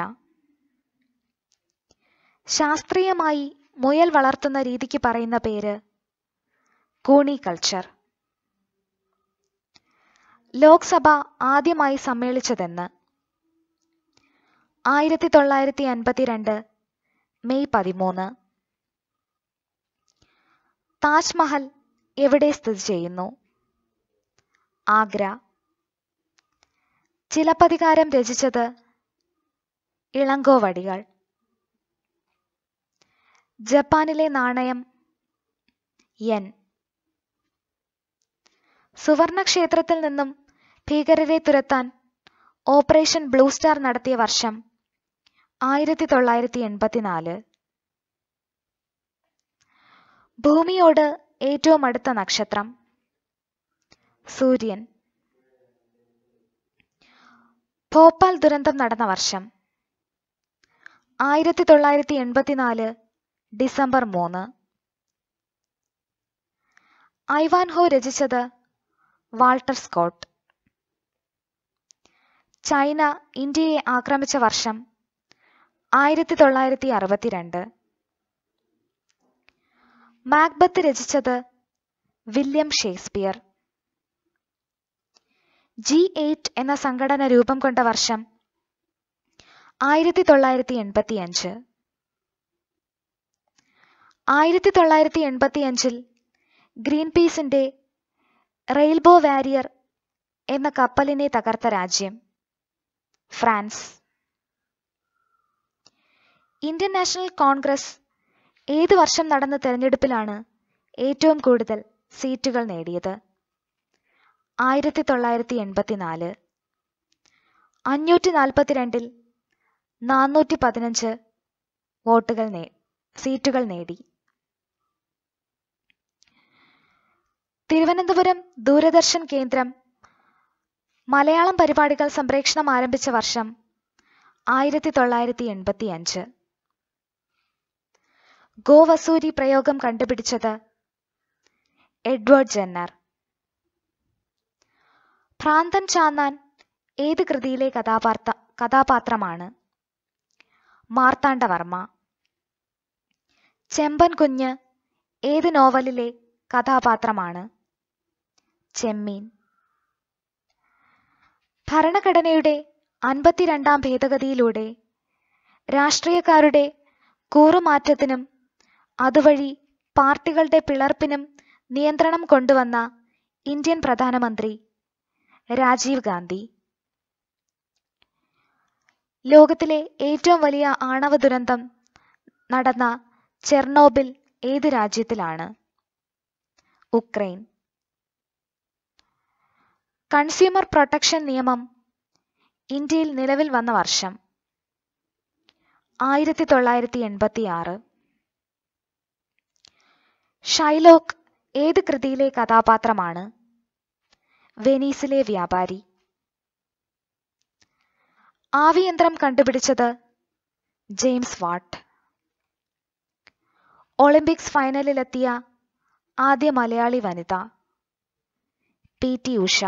ശാസ്ത്രീയമായി മുയൽ വളർത്തുന്ന രീതിക്ക് പറയുന്ന പേര് കൂണി കൾച്ചർ ലോക്സഭ ആദ്യമായി സമ്മേളിച്ചതെന്ന് ആയിരത്തി തൊള്ളായിരത്തി അൻപത്തിരണ്ട് മെയ് പതിമൂന്ന് താജ്മഹൽ എവിടെ സ്ഥിതി ചെയ്യുന്നു ആഗ്ര ചിലപ്പതികാരം രചിച്ചത് ഇളങ്കോവടികൾ ജപ്പാനിലെ നാണയം സുവർണ സുവർണക്ഷേത്രത്തിൽ നിന്നും ഭീകരരെ തുരത്താൻ ഓപ്പറേഷൻ ബ്ലൂ സ്റ്റാർ നടത്തിയ വർഷം ആയിരത്തി തൊള്ളായിരത്തി എൺപത്തിനാല് ഭൂമിയോട് ഏറ്റവും അടുത്ത നക്ഷത്രം സൂര്യൻ ഭോപ്പാൽ ദുരന്തം നടന്ന വർഷം ആയിരത്തി തൊള്ളായിരത്തി എൺപത്തിനാല് ഡിസംബർ മൂന്ന് ഐവാൻ ഹോ രചിച്ചത് വാൾട്ടർ സ്കോട്ട് ചൈന ഇന്ത്യയെ ആക്രമിച്ച വർഷം ആയിരത്തി തൊള്ളായിരത്തി അറുപത്തിരണ്ട് മാക്ബത്ത് രചിച്ചത് വില്യം ഷേക്സ്പിയർ ജി എയ്റ്റ് എന്ന സംഘടന രൂപം കൊണ്ട വർഷം ആയിരത്തി തൊള്ളായിരത്തി എൺപത്തി അഞ്ച് ആയിരത്തി തൊള്ളായിരത്തി എൺപത്തി അഞ്ചിൽ ഗ്രീൻപീസിന്റെ റെയിൽബോ വാരിയർ എന്ന കപ്പലിനെ തകർത്ത രാജ്യം ഫ്രാൻസ് ഇന്ത്യൻ നാഷണൽ കോൺഗ്രസ് ഏതു വർഷം നടന്ന തെരഞ്ഞെടുപ്പിലാണ് ഏറ്റവും കൂടുതൽ സീറ്റുകൾ നേടിയത് ആയിരത്തി തൊള്ളായിരത്തി എൺപത്തിനാല് അഞ്ഞൂറ്റി നാൽപ്പത്തിരണ്ടിൽ നാനൂറ്റി പതിനഞ്ച് വോട്ടുകൾ നേ സീറ്റുകൾ നേടി തിരുവനന്തപുരം ദൂരദർശൻ കേന്ദ്രം മലയാളം പരിപാടികൾ സംപ്രേഷണം ആരംഭിച്ച വർഷം ആയിരത്തി തൊള്ളായിരത്തി എൺപത്തി അഞ്ച് ഗോവസൂരി പ്രയോഗം കണ്ടുപിടിച്ചത് എഡ്വേർഡ് ജെന്നർ ഭ്രാന്തൻ ചാന്നാൻ ഏത് കൃതിയിലെ കഥാപാത്ര കഥാപാത്രമാണ് മാർത്താണ്ഡവർമ്മ ചെമ്പൻ കുഞ്ഞ് ഏത് നോവലിലെ കഥാപാത്രമാണ് ചെമ്മീൻ ഭരണഘടനയുടെ അൻപത്തിരണ്ടാം ഭേദഗതിയിലൂടെ രാഷ്ട്രീയക്കാരുടെ കൂറുമാറ്റത്തിനും അതുവഴി പാർട്ടികളുടെ പിളർപ്പിനും നിയന്ത്രണം കൊണ്ടുവന്ന ഇന്ത്യൻ പ്രധാനമന്ത്രി രാജീവ് ഗാന്ധി ലോകത്തിലെ ഏറ്റവും വലിയ ആണവ ദുരന്തം നടന്ന ചെർണോബിൽ ഏത് രാജ്യത്തിലാണ് ഉക്രൈൻ കൺസ്യൂമർ പ്രൊട്ടക്ഷൻ നിയമം ഇന്ത്യയിൽ നിലവിൽ വന്ന വർഷം ആയിരത്തി തൊള്ളായിരത്തി എൺപത്തി ആറ് ഷൈലോക്ക് ഏത് കൃതിയിലെ കഥാപാത്രമാണ് വെനീസിലെ വ്യാപാരി ആവിയന്ത്രം കണ്ടുപിടിച്ചത് ജെയിംസ് വാട്ട് ഒളിമ്പിക്സ് ഫൈനലിലെത്തിയ ആദ്യ മലയാളി വനിത പി ടി ഉഷ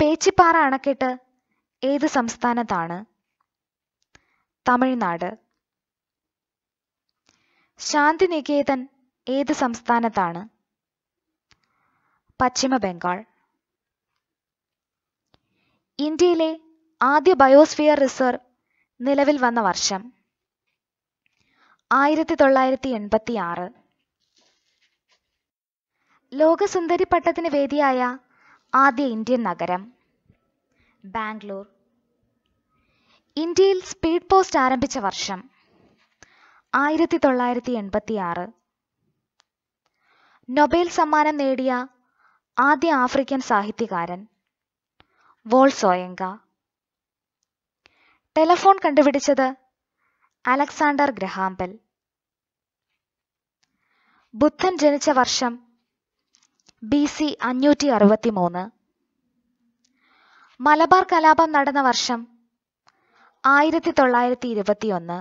പേച്ചിപ്പാറ അണക്കെട്ട് ഏത് സംസ്ഥാനത്താണ് തമിഴ്നാട് ശാന്തിനികേതൻ ഏത് സംസ്ഥാനത്താണ് പശ്ചിമ ബംഗാൾ ഇന്ത്യയിലെ ആദ്യ ബയോസ്ഫിയർ റിസർവ് നിലവിൽ വന്ന വർഷം ആയിരത്തി തൊള്ളായിരത്തി എൺപത്തി ആറ് ലോകസുന്ദരി പട്ടത്തിന് വേദിയായ ആദ്യ ഇന്ത്യൻ നഗരം ബാംഗ്ലൂർ ഇന്ത്യയിൽ സ്പീഡ് പോസ്റ്റ് ആരംഭിച്ച വർഷം ആയിരത്തി തൊള്ളായിരത്തി എൺപത്തി ആറ് നൊബേൽ സമ്മാനം നേടിയ ആദ്യ ആഫ്രിക്കൻ സാഹിത്യകാരൻ വോൾസോയങ്ക ടെലഫോൺ കണ്ടുപിടിച്ചത് അലക്സാണ്ടർ ഗ്രഹാംബൽ ബുദ്ധൻ ജനിച്ച വർഷം ബി സി അഞ്ഞൂറ്റി അറുപത്തി മൂന്ന് മലബാർ കലാപം നടന്ന വർഷം ആയിരത്തി തൊള്ളായിരത്തി ഒന്ന്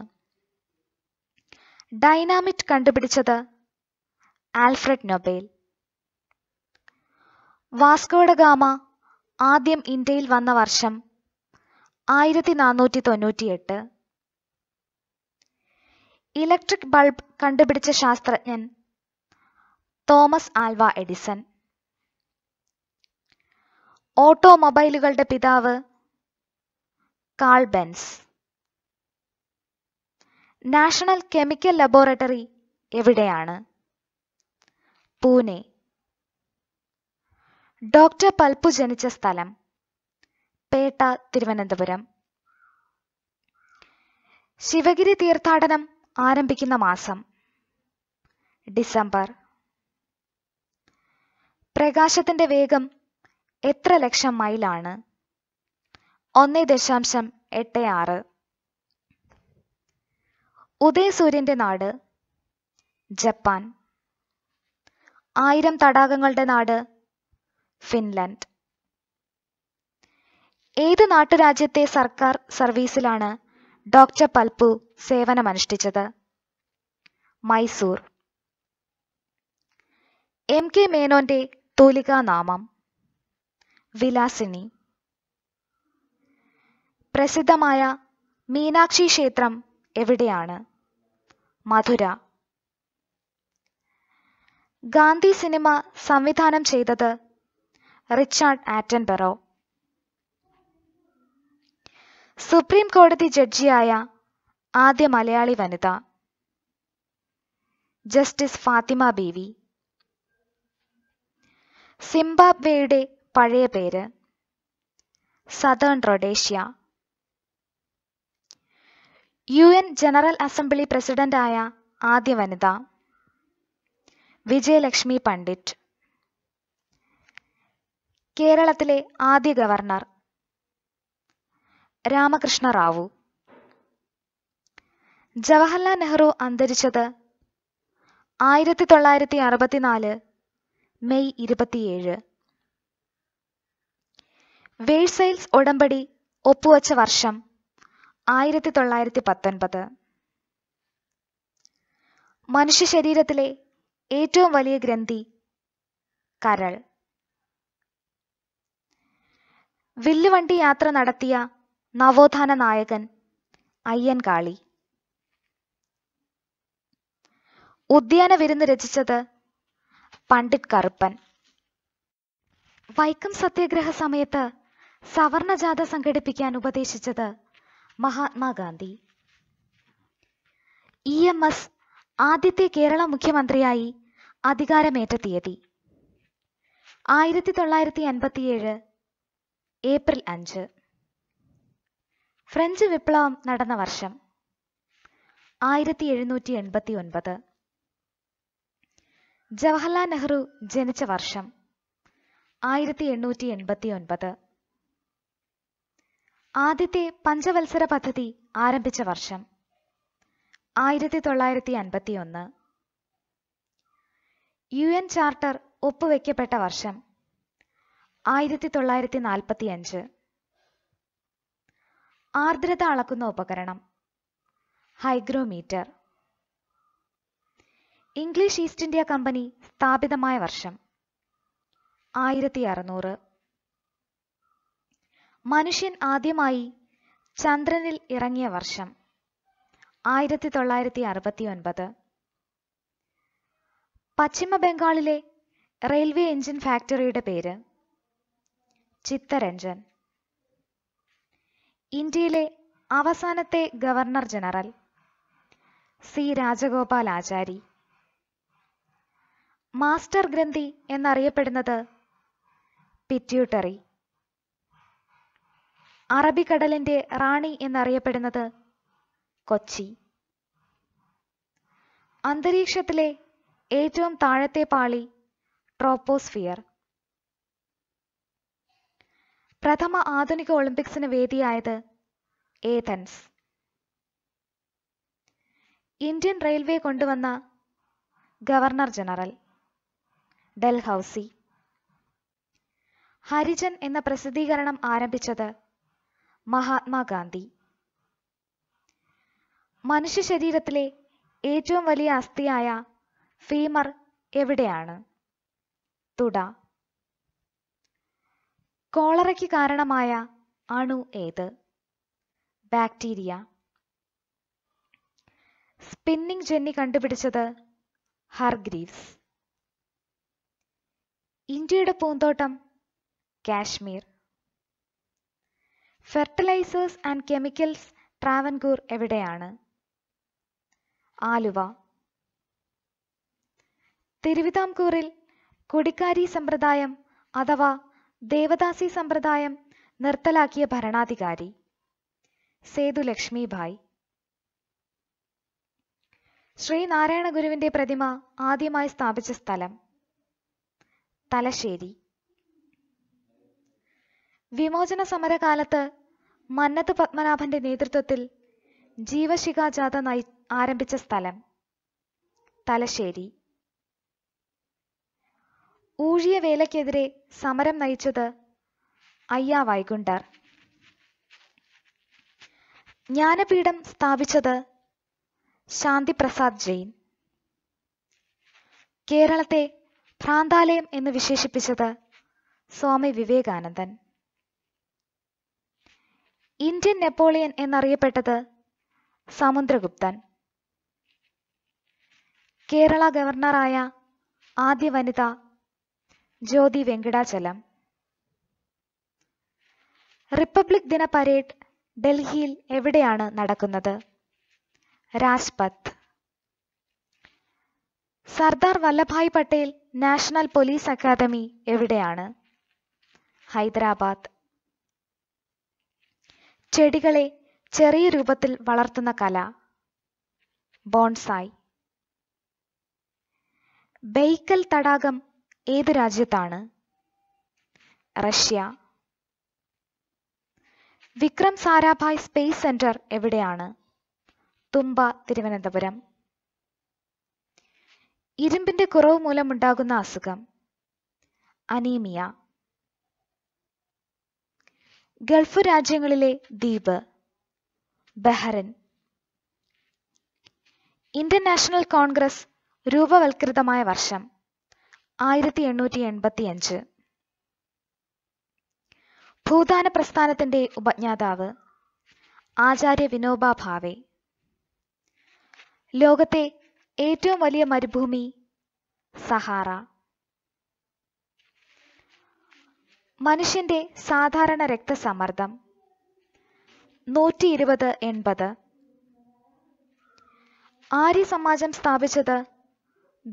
ഡൈനാമിറ്റ് കണ്ടുപിടിച്ചത് ആൽഫ്രഡ് നൊബേൽ വാസ്കോഡ ഗാമ ആദ്യം ഇന്ത്യയിൽ വന്ന വർഷം ആയിരത്തി നാനൂറ്റി തൊണ്ണൂറ്റിയെട്ട് ഇലക്ട്രിക് ബൾബ് കണ്ടുപിടിച്ച ശാസ്ത്രജ്ഞൻ തോമസ് ആൽവ എഡിസൺ ഓട്ടോമൊബൈലുകളുടെ പിതാവ് Karl Benz national chemical laboratory എവിടെയാണ് പൂനെ ഡോക്ടർ പൽപ്പു ജനിച്ച സ്ഥലം പേട്ട തിരുവനന്തപുരം ശിവഗിരി തീർത്ഥാടനം ആരംഭിക്കുന്ന മാസം ഡിസംബർ പ്രകാശത്തിന്റെ വേഗം എത്ര ലക്ഷം മൈലാണ് ഒന്ന് ദശാംശം എട്ട് ആറ് ഉദയസൂര്യന്റെ നാട് ജപ്പാൻ ആയിരം തടാകങ്ങളുടെ നാട് ഫിൻലൻഡ് ഏത് നാട്ടുരാജ്യത്തെ സർക്കാർ സർവീസിലാണ് ഡോക്ടർ പൽപു സേവനമനുഷ്ഠിച്ചത് മൈസൂർ എം കെ മേനോന്റെ തൂലികാനാമം വിലാസിനി പ്രസിദ്ധമായ മീനാക്ഷി ക്ഷേത്രം എവിടെയാണ് മധുര ഗാന്ധി സിനിമ സംവിധാനം ചെയ്തത് റിച്ചാർഡ് ആറ്റൻബറോ സുപ്രീം കോടതി ജഡ്ജിയായ ആദ്യ മലയാളി വനിത ജസ്റ്റിസ് ഫാത്തിമ ബീവി സിംബാബ്വേയുടെ പഴയ പേര് Southern Rhodesia U N general assembly പ്രസിഡന്റായ ആദ്യ വനിത വിജയലക്ഷ്മി പണ്ഡിറ്റ് കേരളത്തിലെ ആദ്യ ഗവർണർ രാമകൃഷ്ണ റാവു ജവഹർലാൽ നെഹ്റു അന്തരിച്ചത് ആയിരത്തി തൊള്ളായിരത്തി അറുപത്തിനാല് മെയ് ഇരുപത്തിയേഴ് വേഴ്സൈൽസ് ഉടമ്പടി ഒപ്പുവച്ച വർഷം ആയിരത്തി തൊള്ളായിരത്തി പത്തൊൻപത് മനുഷ്യ ശരീരത്തിലെ ഏറ്റവും വലിയ ഗ്രന്ഥി കരൾ വില്ലുവണ്ടി യാത്ര നടത്തിയ നവോത്ഥാന നായകൻ അയ്യൻകാളി ഉദ്യാന വിരുന്ന് രചിച്ചത് പണ്ഡിറ്റ് കറുപ്പൻ വൈക്കം സത്യഗ്രഹ സമയത്ത് സവർണജാഥ സംഘടിപ്പിക്കാൻ ഉപദേശിച്ചത് മഹാത്മാഗാന്ധി ഇ എം എസ് ആദ്യത്തെ കേരള മുഖ്യമന്ത്രിയായി അധികാരമേറ്റ തീയതി ആയിരത്തി തൊള്ളായിരത്തി അൻപത്തിയേഴ് ഏപ്രിൽ അഞ്ച് ഫ്രഞ്ച് വിപ്ലവം നടന്ന വർഷം ആയിരത്തി എഴുന്നൂറ്റി എൺപത്തി ഒൻപത് ജവഹർലാൽ നെഹ്റു ജനിച്ച വർഷം ആയിരത്തി എണ്ണൂറ്റി എൺപത്തി ഒൻപത് ആദ്യത്തെ പഞ്ചവത്സര പദ്ധതി ആരംഭിച്ച വർഷം ആയിരത്തി തൊള്ളായിരത്തി അൻപത്തി ഒന്ന് യു എൻ ചാർട്ടർ ഒപ്പുവെക്കപ്പെട്ട വർഷം ആയിരത്തി തൊള്ളായിരത്തി നാൽപ്പത്തി അഞ്ച് ആർദ്രത അളക്കുന്ന ഉപകരണം hygrometer English East India company സ്ഥാപിതമായ വർഷം ആയിരത്തി അറുന്നൂറ് മനുഷ്യൻ ആദ്യമായി ചന്ദ്രനിൽ ഇറങ്ങിയ വർഷം ആയിരത്തി തൊള്ളായിരത്തി അറുപത്തി ഒൻപത് പശ്ചിമ ബംഗാളിലെ റെയിൽവേ എഞ്ചിൻ ഫാക്ടറിയുടെ പേര് ചിത്തരഞ്ജൻ ഇന്ത്യയിലെ അവസാനത്തെ governor general C Rajagopalachari master ഗ്രന്ഥി എന്നറിയപ്പെടുന്നത് പിറ്റ്യൂട്ടറി അറബിക്കടലിന്റെ റാണി എന്നറിയപ്പെടുന്നത് കൊച്ചി അന്തരീക്ഷത്തിലെ ഏറ്റവും താഴത്തെ പാളി ട്രോപ്പോസ്ഫിയർ പ്രഥമ ആധുനിക ഒളിമ്പിക്സിന് വേദിയായത് ഏതൻസ് ഇന്ത്യൻ റെയിൽവേ കൊണ്ടുവന്ന ഗവർണർ ജനറൽ ഡൽഹൌസി ഹരിജൻ എന്ന പ്രസിദ്ധീകരണം ആരംഭിച്ചത് മഹാത്മാഗാന്ധി മനുഷ്യ ശരീരത്തിലെ ഏറ്റവും വലിയ അസ്ഥിയായ ഫീമർ എവിടെയാണ് തുട കോളറയ്ക്ക് കാരണമായ അണു ഏത് ബാക്ടീരിയ സ്പിന്നിംഗ് ജെന്നി കണ്ടുപിടിച്ചത് ഹർഗ്രീവ്സ് ഇന്ത്യയുടെ പൂന്തോട്ടം Kashmir fertilisers and chemicals Travancore എവിടെയാണ് ആലുവ തിരുവിതാംകൂറിൽ കൊടിക്കാരി സമ്പ്രദായം അഥവാ ദേവദാസി സമ്പ്രദായം നിർത്തലാക്കിയ ഭരണാധികാരി സേതു ലക്ഷ്മിഭായ് ശ്രീനാരായണ ഗുരുവിന്റെ പ്രതിമ ആദ്യമായി സ്ഥാപിച്ച സ്ഥലം തലശ്ശേരി വിമോചന സമരകാലത്ത് മന്നത്ത് പത്മനാഭന്റെ നേതൃത്വത്തിൽ ജീവശിഖാജാഥ നയി ആരംഭിച്ച സ്ഥലം തലശ്ശേരി ഊഴിയ വേലക്കെതിരെ സമരം നയിച്ചത് അയ്യാ വൈകുണ്ടർ ജ്ഞാനപീഠം സ്ഥാപിച്ചത് ശാന്തിപ്രസാദ് ജെയിൻ കേരളത്തെ ഭ്രാന്താലയം എന്ന് വിശേഷിപ്പിച്ചത് സ്വാമി വിവേകാനന്ദൻ ഇന്ത്യൻ നെപ്പോളിയൻ എന്നറിയപ്പെട്ടത് സമുദ്രഗുപ്തൻ കേരള ഗവർണറായ ആദ്യ വനിത ജ്യോതി വെങ്കിടാചലം റിപ്പബ്ലിക് ദിന പരേഡ് ഡൽഹിയിൽ എവിടെയാണ് നടക്കുന്നത് Rajpath Sardar Vallabhbhai Patel national police academy എവിടെയാണ് ഹൈദരാബാദ് ചെടികളെ ചെറിയ രൂപത്തിൽ വളർത്തുന്ന കല ബോൺസായി ബെയ്ക്കൽ തടാകം ഏത് രാജ്യത്താണ് Russia Vikram Sarabhai space centre എവിടെയാണ് തുമ്പ തിരുവനന്തപുരം ഇരുമ്പിന്റെ കുറവ് മൂലമുണ്ടാകുന്ന അസുഖം അനീമിയ ഗൾഫ് രാജ്യങ്ങളിലെ ദ്വീപ് ബഹറിൻ ഇന്ത്യൻ നാഷണൽ കോൺഗ്രസ് രൂപവൽകൃതമായ വർഷം ആയിരത്തി എണ്ണൂറ്റി അഞ്ച് ഭൂദാന പ്രസ്ഥാനത്തിന്റെ ഉപജ്ഞാതാവ് ആചാര്യ വിനോബ ഭാവെ ലോകത്തെ ഏറ്റവും വലിയ മരുഭൂമി സഹാറ മനുഷ്യന്റെ സാധാരണ രക്തസമ്മർദ്ദം നൂറ്റി ഇരുപത് എൺപത് ആര്യ സമാജം സ്ഥാപിച്ചത്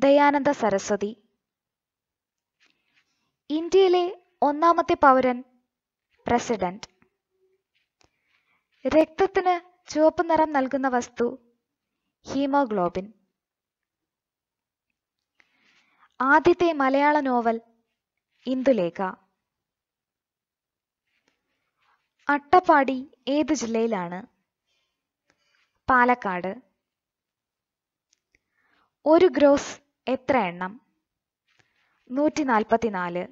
ദയാനന്ദ സരസ്വതി ഇന്ത്യയിലെ ഒന്നാമത്തെ പൗരൻ പ്രസിഡന്റ് രക്തത്തിന് ചുവപ്പ് നിറം നൽകുന്ന വസ്തു ഹീമോഗ്ലോബിൻ ആദ്യത്തെ മലയാള നോവൽ ഇന്ദുലേഖ അട്ടപ്പാടി ഏത് ജില്ലയിലാണ് പാലക്കാട് ഒരു ഗ്രോസ് എത്ര എണ്ണം നൂറ്റി നാൽപ്പത്തിനാല്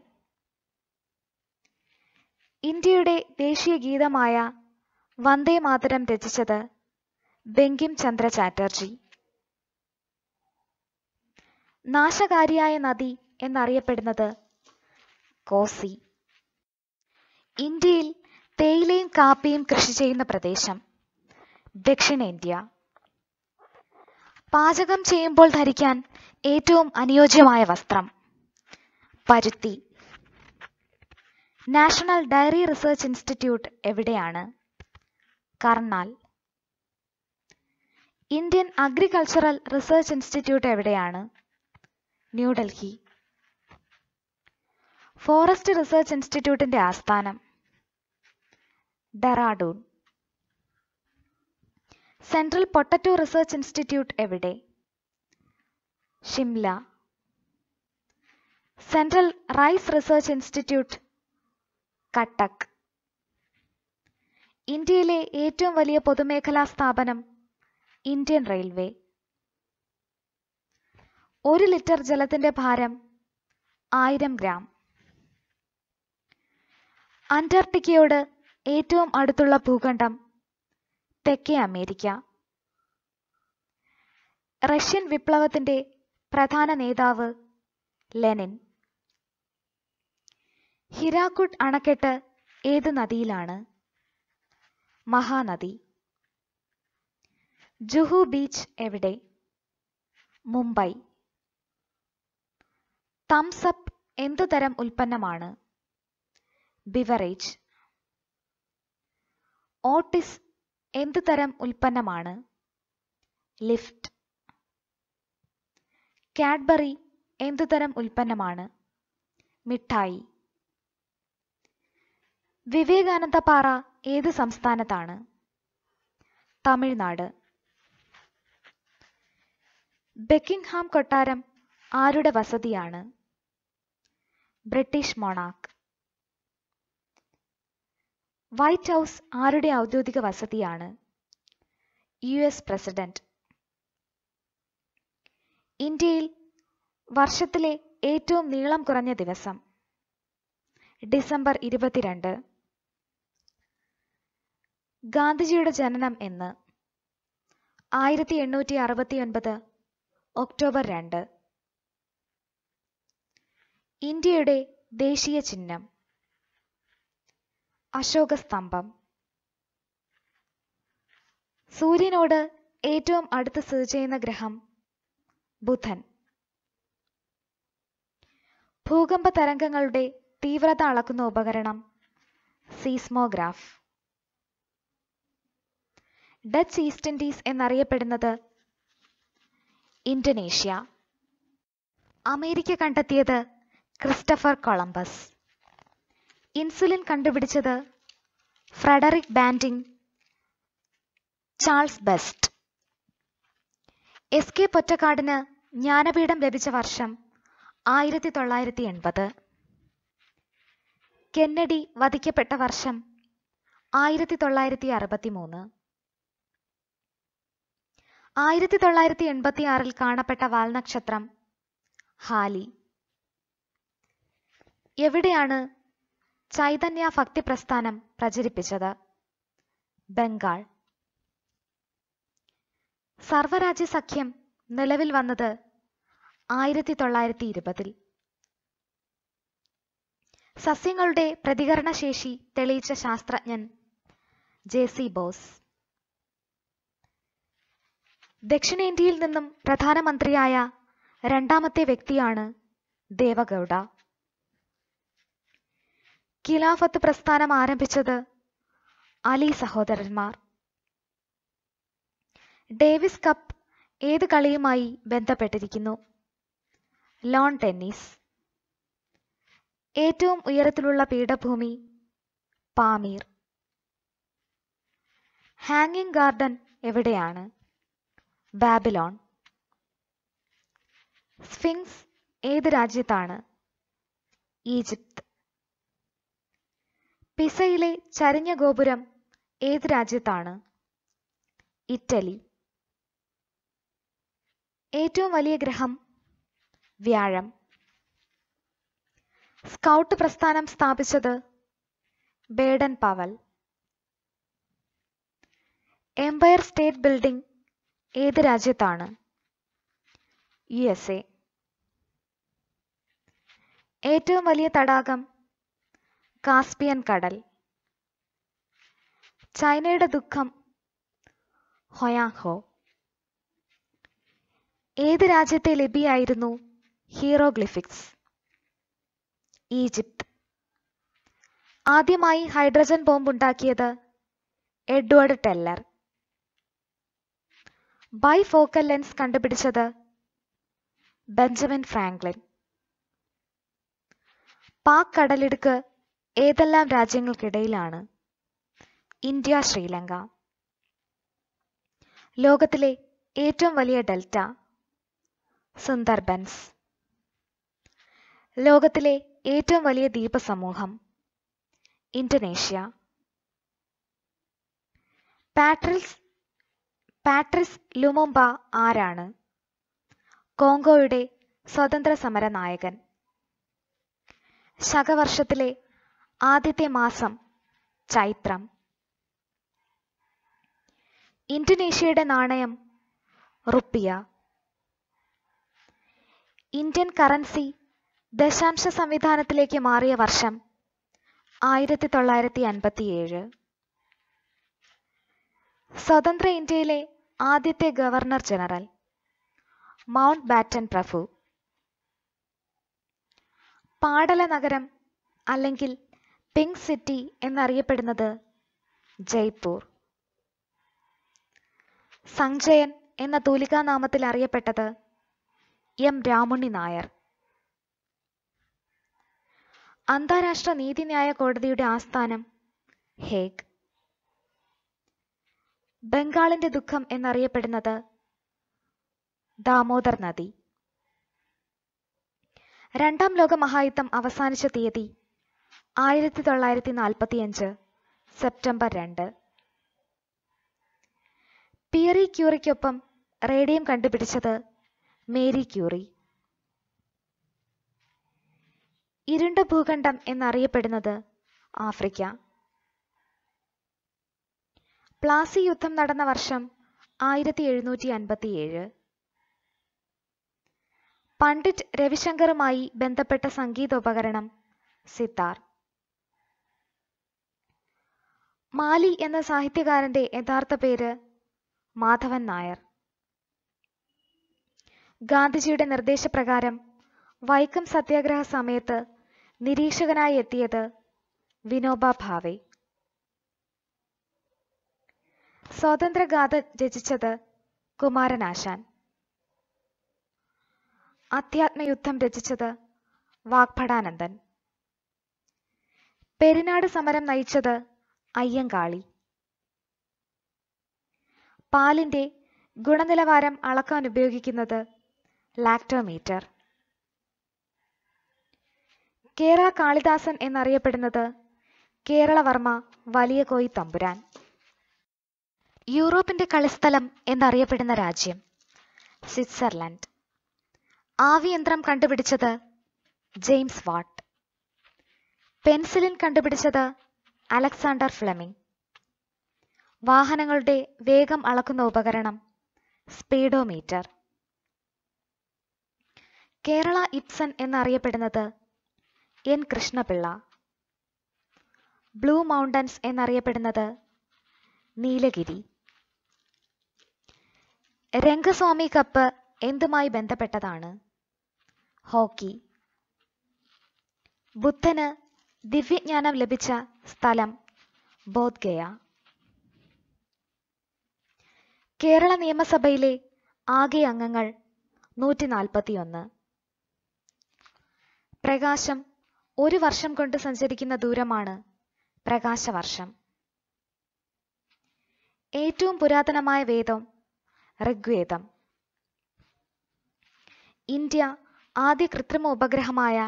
ഇന്ത്യയുടെ ദേശീയ ഗീതമായ വന്ദേ മാതരം രചിച്ചത് ബെങ്കിം ചന്ദ്ര ചാറ്റർജി നാശകാരിയായ നദി എന്നറിയപ്പെടുന്നത് കോസി ഇന്ത്യയിൽ തേയിലയും കാപ്പിയും കൃഷി ചെയ്യുന്ന പ്രദേശം ദക്ഷിണേന്ത്യ പാചകം ചെയ്യുമ്പോൾ ധരിക്കാൻ ഏറ്റവും അനുയോജ്യമായ വസ്ത്രം പരുത്തി നാഷണൽ ഡയറി റിസർച്ച് ഇൻസ്റ്റിറ്റ്യൂട്ട് എവിടെയാണ് Karnal Indian agricultural research institute എവിടെയാണ് ന്യൂഡൽഹി ഫോറസ്റ്റ് റിസർച്ച് ഇൻസ്റ്റിറ്റ്യൂട്ടിന്റെ ആസ്ഥാനം Dehradun central potato research institute എവിടെ Shimla central rice research institute Cuttack ഇന്ത്യയിലെ ഏറ്റവും വലിയ പൊതുമേഖലാ സ്ഥാപനം ഇന്ത്യൻ റെയിൽവേ ഒരു ലിറ്റർ ജലത്തിന്റെ ഭാരം ആയിരം ഗ്രാം അന്റാർട്ടിക്കയോട് ഏറ്റവും അടുത്തുള്ള ഭൂഖണ്ഡം തെക്കേ അമേരിക്ക റഷ്യൻ വിപ്ലവത്തിന്റെ പ്രധാന നേതാവ് ലെനിൻ ഹിരാക്കുട്ട് അണക്കെട്ട് ഏത് നദിയിലാണ് മഹാനദി ജുഹു ബീച്ച് എവിടെ മുംബൈ തംസപ്പ് എന്തു തരം ഉൽപ്പന്നമാണ് ബിവറേജ് ഓട്ടിസ് എന്തു തരം ഉൽപ്പന്നമാണ് ലിഫ്റ്റ് കാഡ്ബറി എന്തു തരം ഉൽപ്പന്നമാണ് മിഠായി വിവേകാനന്ദ പാറ ഏത് സംസ്ഥാനത്താണ് തമിഴ്നാട് ബെക്കിംഗ്ഹാം കൊട്ടാരം ആരുടെ വസതിയാണ് ബ്രിട്ടീഷ് മൊണാക്ക് വൈറ്റ് ഹൗസ് ആരുടെ ഔദ്യോഗിക വസതിയാണ് യു എസ് പ്രസിഡന്റ് ഇന്ത്യയിൽ വർഷത്തിലെ ഏറ്റവും നീളം കുറഞ്ഞ ദിവസം ഡിസംബർ ഇരുപത്തിരണ്ട് ഗാന്ധിജിയുടെ ജനനം എന്ന് ആയിരത്തി എണ്ണൂറ്റി അറുപത്തി ഒൻപത് ഒക്ടോബർ രണ്ട് ഇന്ത്യയുടെ ദേശീയ ചിഹ്നം അശോക സ്തംഭം സൂര്യനോട് ഏറ്റവും അടുത്ത് സ്ഥിതി ചെയ്യുന്ന ഗ്രഹം ബുധൻ ഭൂകമ്പ തരംഗങ്ങളുടെ തീവ്രത അളക്കുന്ന ഉപകരണം സീസ്മോഗ്രാഫ് ഡച്ച് ഈസ്റ്റ് ഇൻഡീസ് എന്നറിയപ്പെടുന്നത് ഇന്തോനേഷ്യ അമേരിക്ക കണ്ടെത്തിയത് ക്രിസ്റ്റഫർ കൊളംബസ് ഇൻസുലിൻ കണ്ടുപിടിച്ചത് Frederick Banting Charles Best S K പൊറ്റക്കാടിന് ജ്ഞാനപീഠം ലഭിച്ച വർഷം ആയിരത്തി തൊള്ളായിരത്തി എൺപത് കെന്നഡി വധിക്കപ്പെട്ട വർഷം ആയിരത്തി തൊള്ളായിരത്തി അറുപത്തി മൂന്ന് ആയിരത്തി തൊള്ളായിരത്തി ആറിൽ കാണപ്പെട്ട വാൽനക്ഷത്രം ഹാലി എവിടെയാണ് ചൈതന്യ ഭക്തി പ്രസ്ഥാനം പ്രചരിപ്പിച്ചത് ബംഗാൾ സർവരാജ്യ സഖ്യം നിലവിൽ വന്നത് ആയിരത്തി തൊള്ളായിരത്തി ഇരുപതിൽ സസ്യങ്ങളുടെ പ്രതികരണശേഷി തെളിയിച്ച ശാസ്ത്രജ്ഞൻ ജെ സി ബോസ് ദക്ഷിണേന്ത്യയിൽ നിന്നും പ്രധാനമന്ത്രിയായ രണ്ടാമത്തെ വ്യക്തിയാണ് ദേവഗൗഡ ഖിലാഫത്ത് പ്രസ്ഥാനം ആരംഭിച്ചത് അലി സഹോദരന്മാർ ഡേവിസ് കപ്പ് ഏത് കളിയുമായി ബന്ധപ്പെട്ടിരിക്കുന്നു ലോൺ ടെന്നീസ് ഏറ്റവും ഉയരത്തിലുള്ള പീഠഭൂമി പാമീർ ഹാങ്ങിംഗ് ഗാർഡൻ എവിടെയാണ് ബാബിലോൺ സ്ഫിങ്സ് ഏത് രാജ്യത്താണ് ഈജിപ്ത് പിസയിലെ ചരിഞ്ഞ ഗോപുരം ഏത് രാജ്യത്താണ് ഇറ്റലി ഏറ്റവും വലിയ ഗ്രഹം വ്യാഴം സ്കൗട്ട് പ്രസ്ഥാനം സ്ഥാപിച്ചത് Baden Powell Empire State Building ഏത് രാജ്യത്താണ് യു എസ് എ ഏറ്റവും വലിയ തടാകം കാസ്പിയൻ കടൽ ചൈനയുടെ ദുഃഖം ഹൊയാഹോ ഏത് രാജ്യത്തെ ലിപിയായിരുന്നു ഹീറോഗ്ലിഫിക്സ് ഈജിപ്ത് ആദ്യമായി ഹൈഡ്രജൻ ബോംബ് ഉണ്ടാക്കിയത് എഡ്വേർഡ് ടെല്ലർ ബൈഫോക്കൽ ലെൻസ് കണ്ടുപിടിച്ചത് ബെഞ്ചമിൻ ഫ്രാങ്ക്ലിൻ പാക് കടലിടുക്ക് ഏതെല്ലാം രാജ്യങ്ങൾക്കിടയിലാണ് ഇന്ത്യ ശ്രീലങ്ക ലോകത്തിലെ ഏറ്റവും വലിയ ഡെൽറ്റ സുന്ദർബൻസ് ലോകത്തിലെ ഏറ്റവും വലിയ ദ്വീപസമൂഹം ഇന്തോനേഷ്യ പാട്രിൽസ് പാട്രിസ് ലുമുമ്പ ആരാണ് കോങ്കോയുടെ സ്വതന്ത്ര സമര നായകൻ ശകവർഷത്തിലെ ആദ്യത്തെ മാസം ചൈത്രം ഇന്തോനേഷ്യയുടെ നാണയം റുപ്പിയ ഇന്ത്യൻ കറൻസി ദശാംശ സംവിധാനത്തിലേക്ക് മാറിയ വർഷം ആയിരത്തി തൊള്ളായിരത്തി അൻപത്തിയേഴ് സ്വതന്ത്ര ഇന്ത്യയിലെ ആദ്യത്തെ ഗവർണർ ജനറൽ മൗണ്ട് ബാറ്റൻ പ്രഭു പാടല നഗരം അല്ലെങ്കിൽ പിങ്ക് സിറ്റി എന്നറിയപ്പെടുന്നത് ജയ്പൂർ സഞ്ജയൻ എന്ന തൂലികാനാമത്തിൽ അറിയപ്പെട്ടത് എം രാമുണ്ണി നായർ അന്താരാഷ്ട്ര നീതിന്യായ കോടതിയുടെ ആസ്ഥാനം ഹേഗ് ബംഗാളിന്റെ ദുഃഖം എന്നറിയപ്പെടുന്നത് ദാമോദർ നദി രണ്ടാം ലോക മഹായുദ്ധം അവസാനിച്ച തീയതി ആയിരത്തി തൊള്ളായിരത്തി അഞ്ച് സെപ്റ്റംബർ രണ്ട് പിയറി ക്യൂറിക്കൊപ്പം റേഡിയം കണ്ടുപിടിച്ചത് മേരി ക്യൂറി ഇരുണ്ട ഭൂഖണ്ഡം എന്നറിയപ്പെടുന്നത് ആഫ്രിക്ക പ്ലാസി യുദ്ധം നടന്ന വർഷം ആയിരത്തി എഴുന്നൂറ്റി അൻപത്തിയേഴ് പണ്ഡിറ്റ് രവിശങ്കറുമായി ബന്ധപ്പെട്ട സംഗീതോപകരണം സിത്താർ മാലി എന്ന സാഹിത്യകാരന്റെ യഥാർത്ഥ പേര് മാധവൻ നായർ ഗാന്ധിജിയുടെ നിർദ്ദേശപ്രകാരം വൈക്കം സത്യാഗ്രഹ സമയത്ത് നിരീക്ഷകനായി എത്തിയത് വിനോബ ഭാവെ സ്വാതന്ത്ര്യഗാഥ രചിച്ചത് കുമാരനാശാൻ അധ്യാത്മയുദ്ധം രചിച്ചത് വാഗ്ഭടാനന്ദൻ പെരിനാട് സമരം നയിച്ചത് അയ്യങ്കാളി പാലിന്റെ ഗുണനിലവാരം അളക്കാൻ ഉപയോഗിക്കുന്നത് ലാക്ടോമീറ്റർ കേരള കാളിദാസൻ എന്നറിയപ്പെടുന്നത് കേരളവർമ്മ വലിയ കോയി തമ്പുരാൻ യൂറോപ്പിന്റെ കളിസ്ഥലം എന്നറിയപ്പെടുന്ന രാജ്യം സ്വിറ്റ്സർലൻഡ് ആവിയന്ത്രം കണ്ടുപിടിച്ചത് ജെയിംസ് വാട്ട് പെൻസിലിൻ കണ്ടുപിടിച്ചത് അലക്സാണ്ടർ ഫ്ലെമിംഗ് വാഹനങ്ങളുടെ വേഗം അളക്കുന്ന ഉപകരണം സ്പീഡോമീറ്റർ കേരള ഇപ്സൺ എന്നറിയപ്പെടുന്നത് എൻ കൃഷ്ണപിള്ള ബ്ലൂ മൗണ്ടൻസ് എന്നറിയപ്പെടുന്നത് നീലഗിരി രംഗസ്വാമി കപ്പ് എന്തുമായി ബന്ധപ്പെട്ടതാണ് ഹോക്കി ബുദ്ധന് ദിവ്യജ്ഞാനം ലഭിച്ച സ്ഥലം ബോധ്ഗയ കേരള നിയമസഭയിലെ ആകെ അംഗങ്ങൾ നൂറ്റി നാൽപ്പത്തിയൊന്ന് പ്രകാശം ഒരു വർഷം കൊണ്ട് സഞ്ചരിക്കുന്ന ദൂരമാണ് പ്രകാശവർഷം ഏറ്റവും പുരാതനമായ വേദം ഋഗ്വേദം ഇന്ത്യ ആദ്യ കൃത്രിമ ഉപഗ്രഹമായ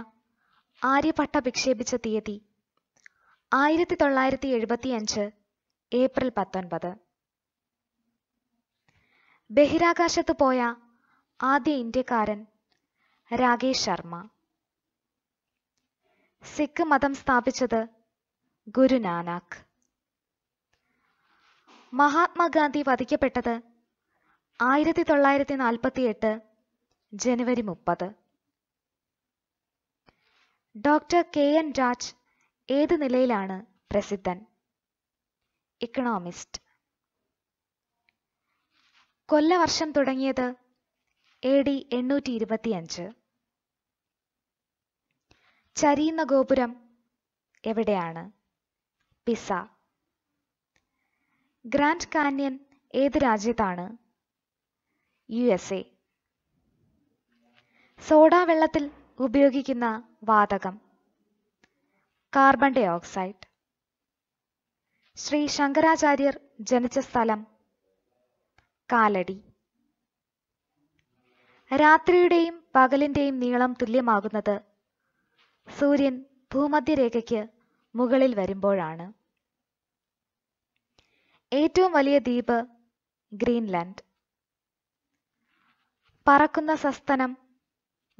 ആര്യഭട്ട വിക്ഷേപിച്ച തീയതി ആയിരത്തി തൊള്ളായിരത്തി അഞ്ച് ഏപ്രിൽ പത്തൊൻപത് ബഹിരാകാശത്ത് പോയ ആദ്യ ഇന്ത്യക്കാരൻ രാകേഷ് ശർമ്മ സിഖ് മതം സ്ഥാപിച്ചത് ഗുരു നാനാക്ക് മഹാത്മാഗാന്ധി വധിക്കപ്പെട്ടത് ആയിരത്തി തൊള്ളായിരത്തി നാൽപ്പത്തി എട്ട് ജനുവരി മുപ്പത് ഡോക്ടർ കെ എൻ രാജ് ഏത് നിലയിലാണ് പ്രസിദ്ധൻ ഇക്കണോമിസ്റ്റ് കൊല്ലവർഷം തുടങ്ങിയത് എ ഡി എണ്ണൂറ്റി ഇരുപത്തിയഞ്ച് ചരിയുന്ന ഗോപുരം എവിടെയാണ് പിസ ഗ്രാൻഡ് കാന്യൻ ഏത് രാജ്യത്താണ് യു എസ് എ സോഡാ വെള്ളത്തിൽ ഉപയോഗിക്കുന്ന വാതകം carbon dioxide Sri Shankaracharya ജനിച്ച സ്ഥലം കാലടി രാത്രിയുടെയും പകലിന്റെയും നീളം തുല്യമാകുന്നത് സൂര്യൻ ഭൂമധ്യരേഖയ്ക്ക് മുകളിൽ വരുമ്പോഴാണ് ഏറ്റവും വലിയ ദ്വീപ് ഗ്രീൻലാൻഡ് പറക്കുന്ന സസ്തനം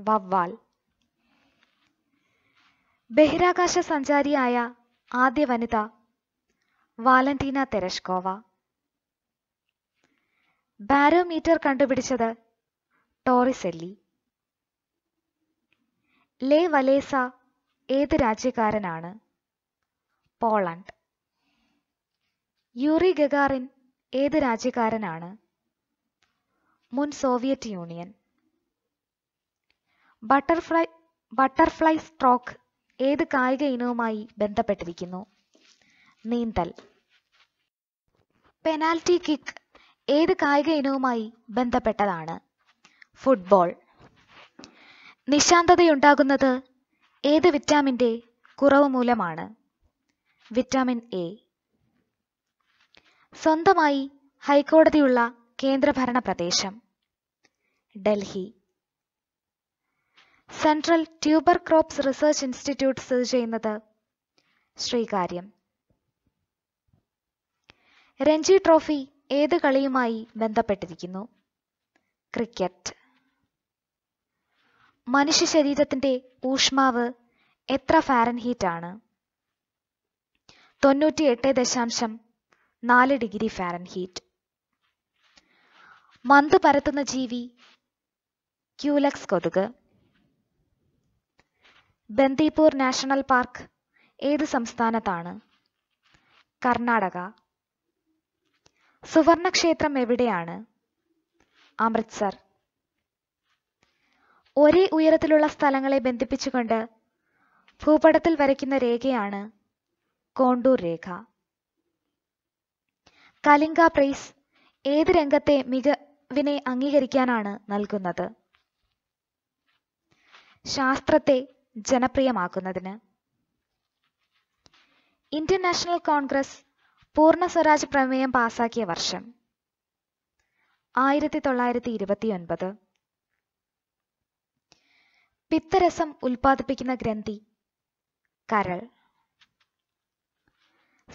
വവ്വാൽ ബഹിരാകാശ സഞ്ചാരിയായ ആദ്യ വനിത വാലന്റീന തെരഷ്കോവ ബാരോമീറ്റർ കണ്ടുപിടിച്ചത് ടോറിസെല്ലി ലേ വലേസ ഏത് രാജ്യക്കാരനാണ് പോളണ്ട് യൂറി ഗഗാറിൻ ഏത് രാജ്യക്കാരനാണ് മുൻ Soviet Union butterfly butterfly stroke ഏത് കായിക ഇനവുമായി ബന്ധപ്പെട്ടിരിക്കുന്നു നീന്തൽ പെനാൽറ്റി കിക്ക് ഏത് കായിക ഇനവുമായി ബന്ധപ്പെട്ടതാണ് ഫുട്ബോൾ നിശാന്തതയുണ്ടാകുന്നത് ഏത് വിറ്റാമിൻ്റെ കുറവ് മൂലമാണ് വിറ്റാമിൻ എ സ്വന്തമായി ഹൈക്കോടതിയുള്ള കേന്ദ്രഭരണ പ്രദേശം Delhi central tuber crops research institute സ്ഥിതി ചെയ്യുന്നത് ശ്രീകാര്യം രഞ്ജി ട്രോഫി ഏത് കളിയുമായി ബന്ധപ്പെട്ടിരിക്കുന്നു ക്രിക്കറ്റ് മനുഷ്യ ശരീരത്തിന്റെ ഊഷ്മാവ് എത്ര ഫാരൻഹീറ്റ് ആണ് തൊണ്ണൂറ്റിയെട്ട് ദശാംശം നാല് ഡിഗ്രി ഫാരൻഹീറ്റ് മന്ത് പരത്തുന്ന ജീവി ക്യൂലക്സ് കൊതുക് ബന്ദിപൂർ നാഷണൽ പാർക്ക് ഏത് സംസ്ഥാനത്താണ് കർണാടക സുവർണക്ഷേത്രം എവിടെയാണ് അമൃത്സർ ഒരേ ഉയരത്തിലുള്ള സ്ഥലങ്ങളെ ബന്ധിപ്പിച്ചുകൊണ്ട് ഭൂപടത്തിൽ വരയ്ക്കുന്ന രേഖയാണ് കോണ്ടൂർ രേഖ കലിംഗ പ്രൈസ് ഏത് രംഗത്തെ മിക അതിനെ അംഗീകരിക്കാനാണ് നൽകുന്നത് ശാസ്ത്രത്തെ ജനപ്രിയമാക്കുന്നതിന് ഇന്ത്യൻ നാഷണൽ കോൺഗ്രസ് പൂർണ്ണ സ്വരാജ് പ്രമേയം പാസാക്കിയ വർഷം ആയിരത്തി തൊള്ളായിരത്തി ഇരുപത്തിയൊൻപത് പിത്തരസം ഉൽപ്പാദിപ്പിക്കുന്ന ഗ്രന്ഥി കരൾ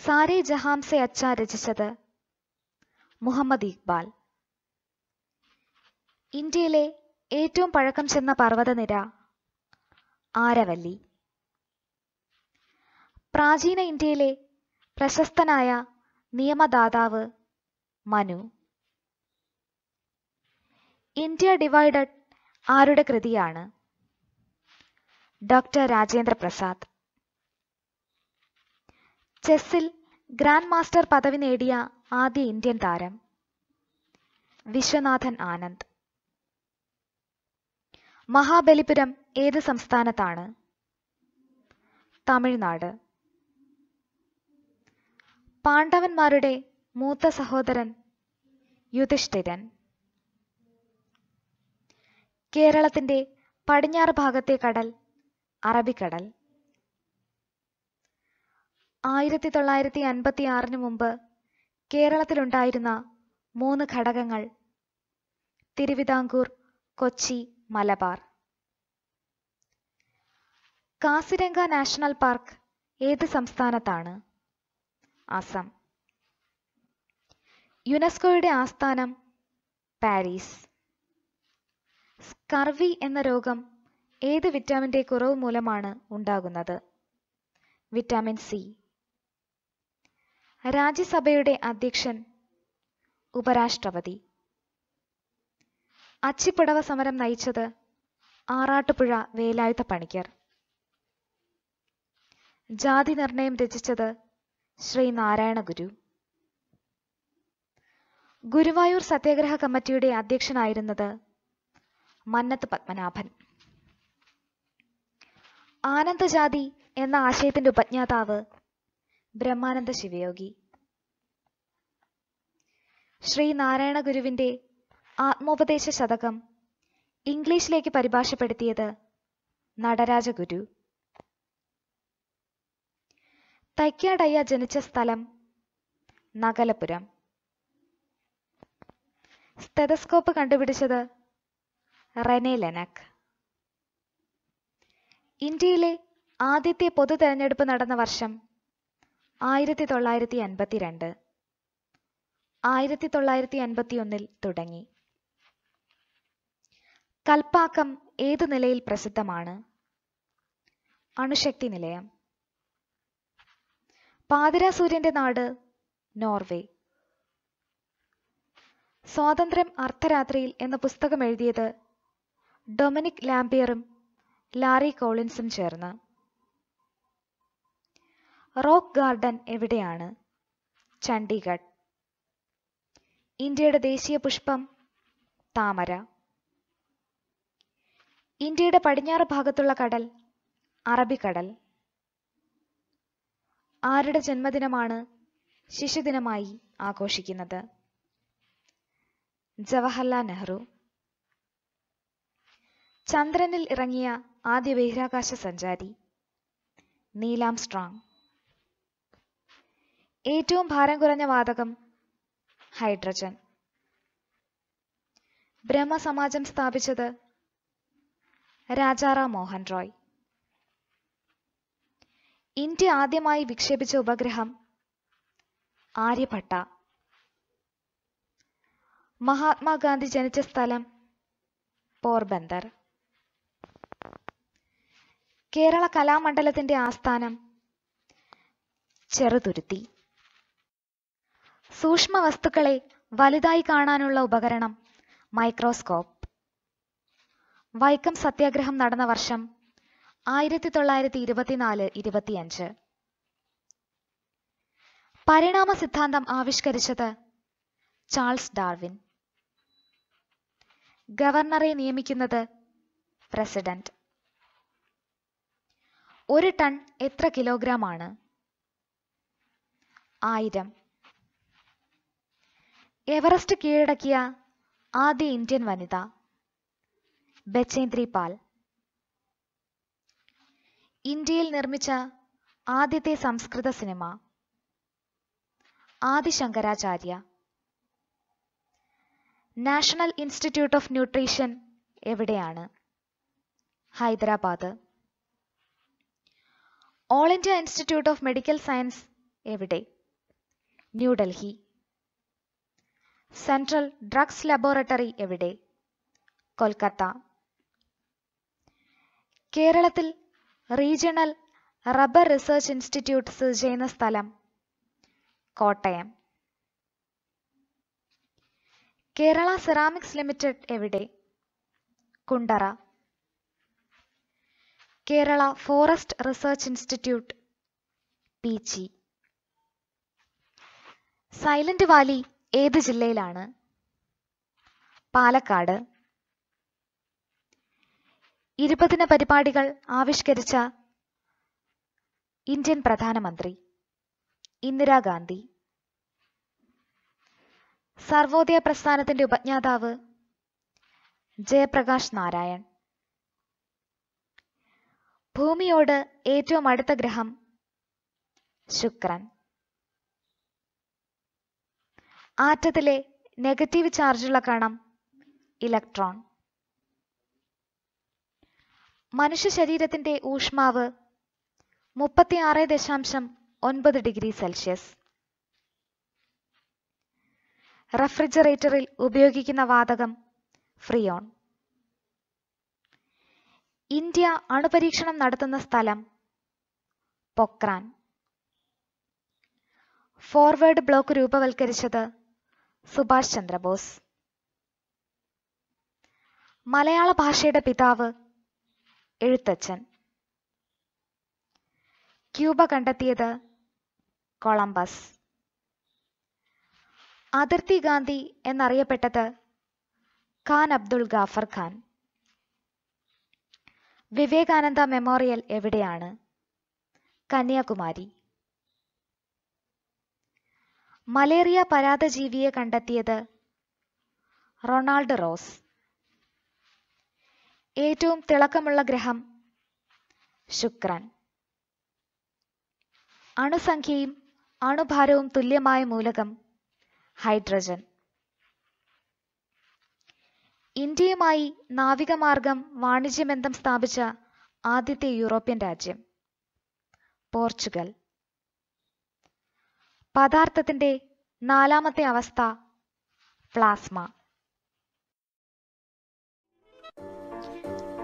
സാരെ ജഹാംസെ അച്ച രചിച്ചത് മുഹമ്മദ് ഇക്ബാൽ ഇന്ത്യയിലെ ഏറ്റവും പഴക്കം ചെന്ന പർവ്വതനിര ആരവല്ലി പ്രാചീന ഇന്ത്യയിലെ പ്രശസ്തനായ നിയമദാതാവ് മനു ഇന്ത്യ ഡിവൈഡഡ് ആരുടെ കൃതിയാണ് ഡോക്ടർ രാജേന്ദ്ര പ്രസാദ് ചെസ്സിൽ ഗ്രാൻഡ് മാസ്റ്റർ പദവി നേടിയ ആദ്യ ഇന്ത്യൻ താരം വിശ്വനാഥൻ ആനന്ദ് മഹാബലിപുരം ഏത് സംസ്ഥാനത്താണ് തമിഴ്നാട് പാണ്ഡവന്മാരുടെ മൂത്ത സഹോദരൻ യുധിഷ്ഠിരൻ കേരളത്തിന്റെ പടിഞ്ഞാറ് ഭാഗത്തെ കടൽ അറബിക്കടൽ ആയിരത്തി തൊള്ളായിരത്തി അൻപത്തി ആറിന് മുമ്പ് കേരളത്തിലുണ്ടായിരുന്ന മൂന്ന് ഘടകങ്ങൾ തിരുവിതാംകൂർ കൊച്ചി മലബാർ കാസിരംഗ നാഷണൽ പാർക്ക് ഏത് സംസ്ഥാനത്താണ് അസം യുനെസ്കോയുടെ ആസ്ഥാനം പാരീസ് സ്കർവി എന്ന രോഗം ഏത് വിറ്റാമിൻ്റെ കുറവ് മൂലമാണ് ഉണ്ടാകുന്നത് വിറ്റാമിൻ സി രാജ്യസഭയുടെ അധ്യക്ഷൻ ഉപരാഷ്ട്രപതി അച്ചിപ്പടവ സമരം നയിച്ചത് ആറാട്ടുപുഴ വേലായുധ പണിക്കർ ജാതി നിർണയം രചിച്ചത് ശ്രീ നാരായണ ഗുരു ഗുരുവായൂർ സത്യാഗ്രഹ കമ്മിറ്റിയുടെ അധ്യക്ഷനായിരുന്നത് മന്നത്ത് പത്മനാഭൻ ആനന്ദജാതി എന്ന ആശയത്തിന്റെ ഉപജ്ഞാതാവ് ബ്രഹ്മാനന്ദ ശിവയോഗി ശ്രീ നാരായണ ഗുരുവിന്റെ ആത്മോപദേശ ശതകം ഇംഗ്ലീഷിലേക്ക് പരിഭാഷപ്പെടുത്തിയത് നടരാജഗുരു തൈക്കാടയ്യ ജനിച്ച സ്ഥലം നഗലപുരം സ്റ്റെതസ്കോപ്പ് കണ്ടുപിടിച്ചത് റെനെ ലെനക് ഇന്ത്യയിലെ ആദ്യത്തെ പൊതു തെരഞ്ഞെടുപ്പ് നടന്ന വർഷം ആയിരത്തി തൊള്ളായിരത്തി അൻപത്തിരണ്ട് ആയിരത്തി തൊള്ളായിരത്തി അൻപത്തിയൊന്നിൽ തുടങ്ങി കൽപ്പാക്കം ഏതു നിലയിൽ പ്രസിദ്ധമാണ് അണുശക്തി നിലയം പാതിരാസൂര്യന്റെ നാട് നോർവേ സ്വാതന്ത്ര്യം അർദ്ധരാത്രിയിൽ എന്ന പുസ്തകം എഴുതിയത് ഡൊമിനിക് ലാംബിയറും ലാറി കോളിൻസും ചേർന്ന് റോക്ക് ഗാർഡൻ എവിടെയാണ് ചണ്ഡീഗഡ് ഇന്ത്യയുടെ ദേശീയ പുഷ്പം താമര ഇന്ത്യയുടെ പടിഞ്ഞാറ് ഭാഗത്തുള്ള കടൽ അറബിക്കടൽ ആരുടെ ജന്മദിനമാണ് ശിശുദിനമായി ആഘോഷിക്കുന്നത് ജവഹർലാൽ നെഹ്റു ചന്ദ്രനിൽ ഇറങ്ങിയ ആദ്യ ബഹിരാകാശ സഞ്ചാരി നീലാം സ്ട്രോങ് ഏറ്റവും ഭാരം കുറഞ്ഞ വാതകം ഹൈഡ്രജൻ ബ്രഹ്മസമാജം സ്ഥാപിച്ചത് രാജാറാം മോഹൻ റോയ് ഇന്ത്യ ആദ്യമായി വിക്ഷേപിച്ച ഉപഗ്രഹം ആര്യഭട്ട മഹാത്മാഗാന്ധി ജനിച്ച സ്ഥലം പോർബന്ദർ കേരള കലാമണ്ഡലത്തിന്റെ ആസ്ഥാനം ചെറുതുരുത്തി സൂക്ഷ്മ വസ്തുക്കളെ വലുതായി കാണാനുള്ള ഉപകരണം മൈക്രോസ്കോപ്പ് വൈക്കം സത്യാഗ്രഹം നടന്ന വർഷം ആയിരത്തി തൊള്ളായിരത്തി ഇരുപത്തിനാല് ഇരുപത്തിയഞ്ച് പരിണാമ സിദ്ധാന്തം ആവിഷ്കരിച്ചത് ചാൾസ് ഡാർവിൻ ഗവർണറെ നിയമിക്കുന്നത് പ്രസിഡന്റ് ഒരു ടൺ എത്ര കിലോഗ്രാം ആണ് ആയിരം എവറസ്റ്റ് കീഴടക്കിയ ആദ്യ ഇന്ത്യൻ വനിത ബച്ചേന്ദ്രി പാൽ ഇന്ത്യയിൽ നിർമ്മിച്ച ആദ്യത്തെ സംസ്കൃത cinema Adi Shankaracharya national institute of nutrition എവിടെയാണ് Hyderabad all India institute of medical science എവിടെ ന്യൂഡൽഹി സെൻട്രൽ ഡ്രഗ്സ് ലബോറട്ടറി എവിടെ കൊൽക്കത്ത കേരളത്തിൽ റീജിയണൽ റബ്ബർ റിസർച്ച് ഇൻസ്റ്റിറ്റ്യൂട്ട് സ്ഥിതി ചെയ്യുന്ന സ്ഥലം കോട്ടയം കേരള സെറാമിക്സ് ലിമിറ്റഡ് എവിടെ Kundara Kerala forest research institute Peechi Silent Valley ഏത് ജില്ലയിലാണ് പാലക്കാട് ഇരുപതിന പരിപാടികൾ ആവിഷ്കരിച്ച ഇന്ത്യൻ പ്രധാനമന്ത്രി ഇന്ദിരാഗാന്ധി സർവോദയ പ്രസ്ഥാനത്തിന്റെ ഉപജ്ഞാതാവ് ജയപ്രകാശ് നാരായൺ ഭൂമിയോട് ഏറ്റവും അടുത്ത ഗ്രഹം ശുക്രൻ ആറ്റത്തിലെ നെഗറ്റീവ് ചാർജുള്ള കണം ഇലക്ട്രോൺ മനുഷ്യ ശരീരത്തിന്റെ ഊഷ്മാവ് മുപ്പത്തിയാറ് ദശാംശം ഒൻപത് ഡിഗ്രി സെൽഷ്യസ് റെഫ്രിജറേറ്ററിൽ ഉപയോഗിക്കുന്ന വാതകം ഫ്രിയോൺ ഇന്ത്യ അണുപരീക്ഷണം നടത്തുന്ന സ്ഥലം പൊക്രാൻ ഫോർവേഡ് ബ്ലോക്ക് രൂപവൽക്കരിച്ചത് സുഭാഷ് ചന്ദ്രബോസ് മലയാള ഭാഷയുടെ പിതാവ് എഴുത്തച്ഛൻ ക്യൂബ കണ്ടെത്തിയത് കൊളംബസ് അതിർത്തി ഗാന്ധി എന്നറിയപ്പെട്ടത് ഖാൻ അബ്ദുൾ ഗാഫർ ഖാൻ വിവേകാനന്ദ മെമ്മോറിയൽ എവിടെയാണ് കന്യാകുമാരി മലേറിയ പരാതജീവിയെ കണ്ടെത്തിയത് റൊണാൾഡ് റോസ് ഏറ്റവും തിളക്കമുള്ള ഗ്രഹം ശുക്രൻ അണുസംഖ്യയും അണുഭാരവും തുല്യമായ മൂലകം ഹൈഡ്രജൻ ഇന്ത്യയുമായി നാവികമാർഗം വാണിജ്യബന്ധം സ്ഥാപിച്ച ആദ്യത്തെ യൂറോപ്യൻ രാജ്യം പോർച്ചുഗൽ പദാർത്ഥത്തിന്റെ നാലാമത്തെ അവസ്ഥ പ്ലാസ്മ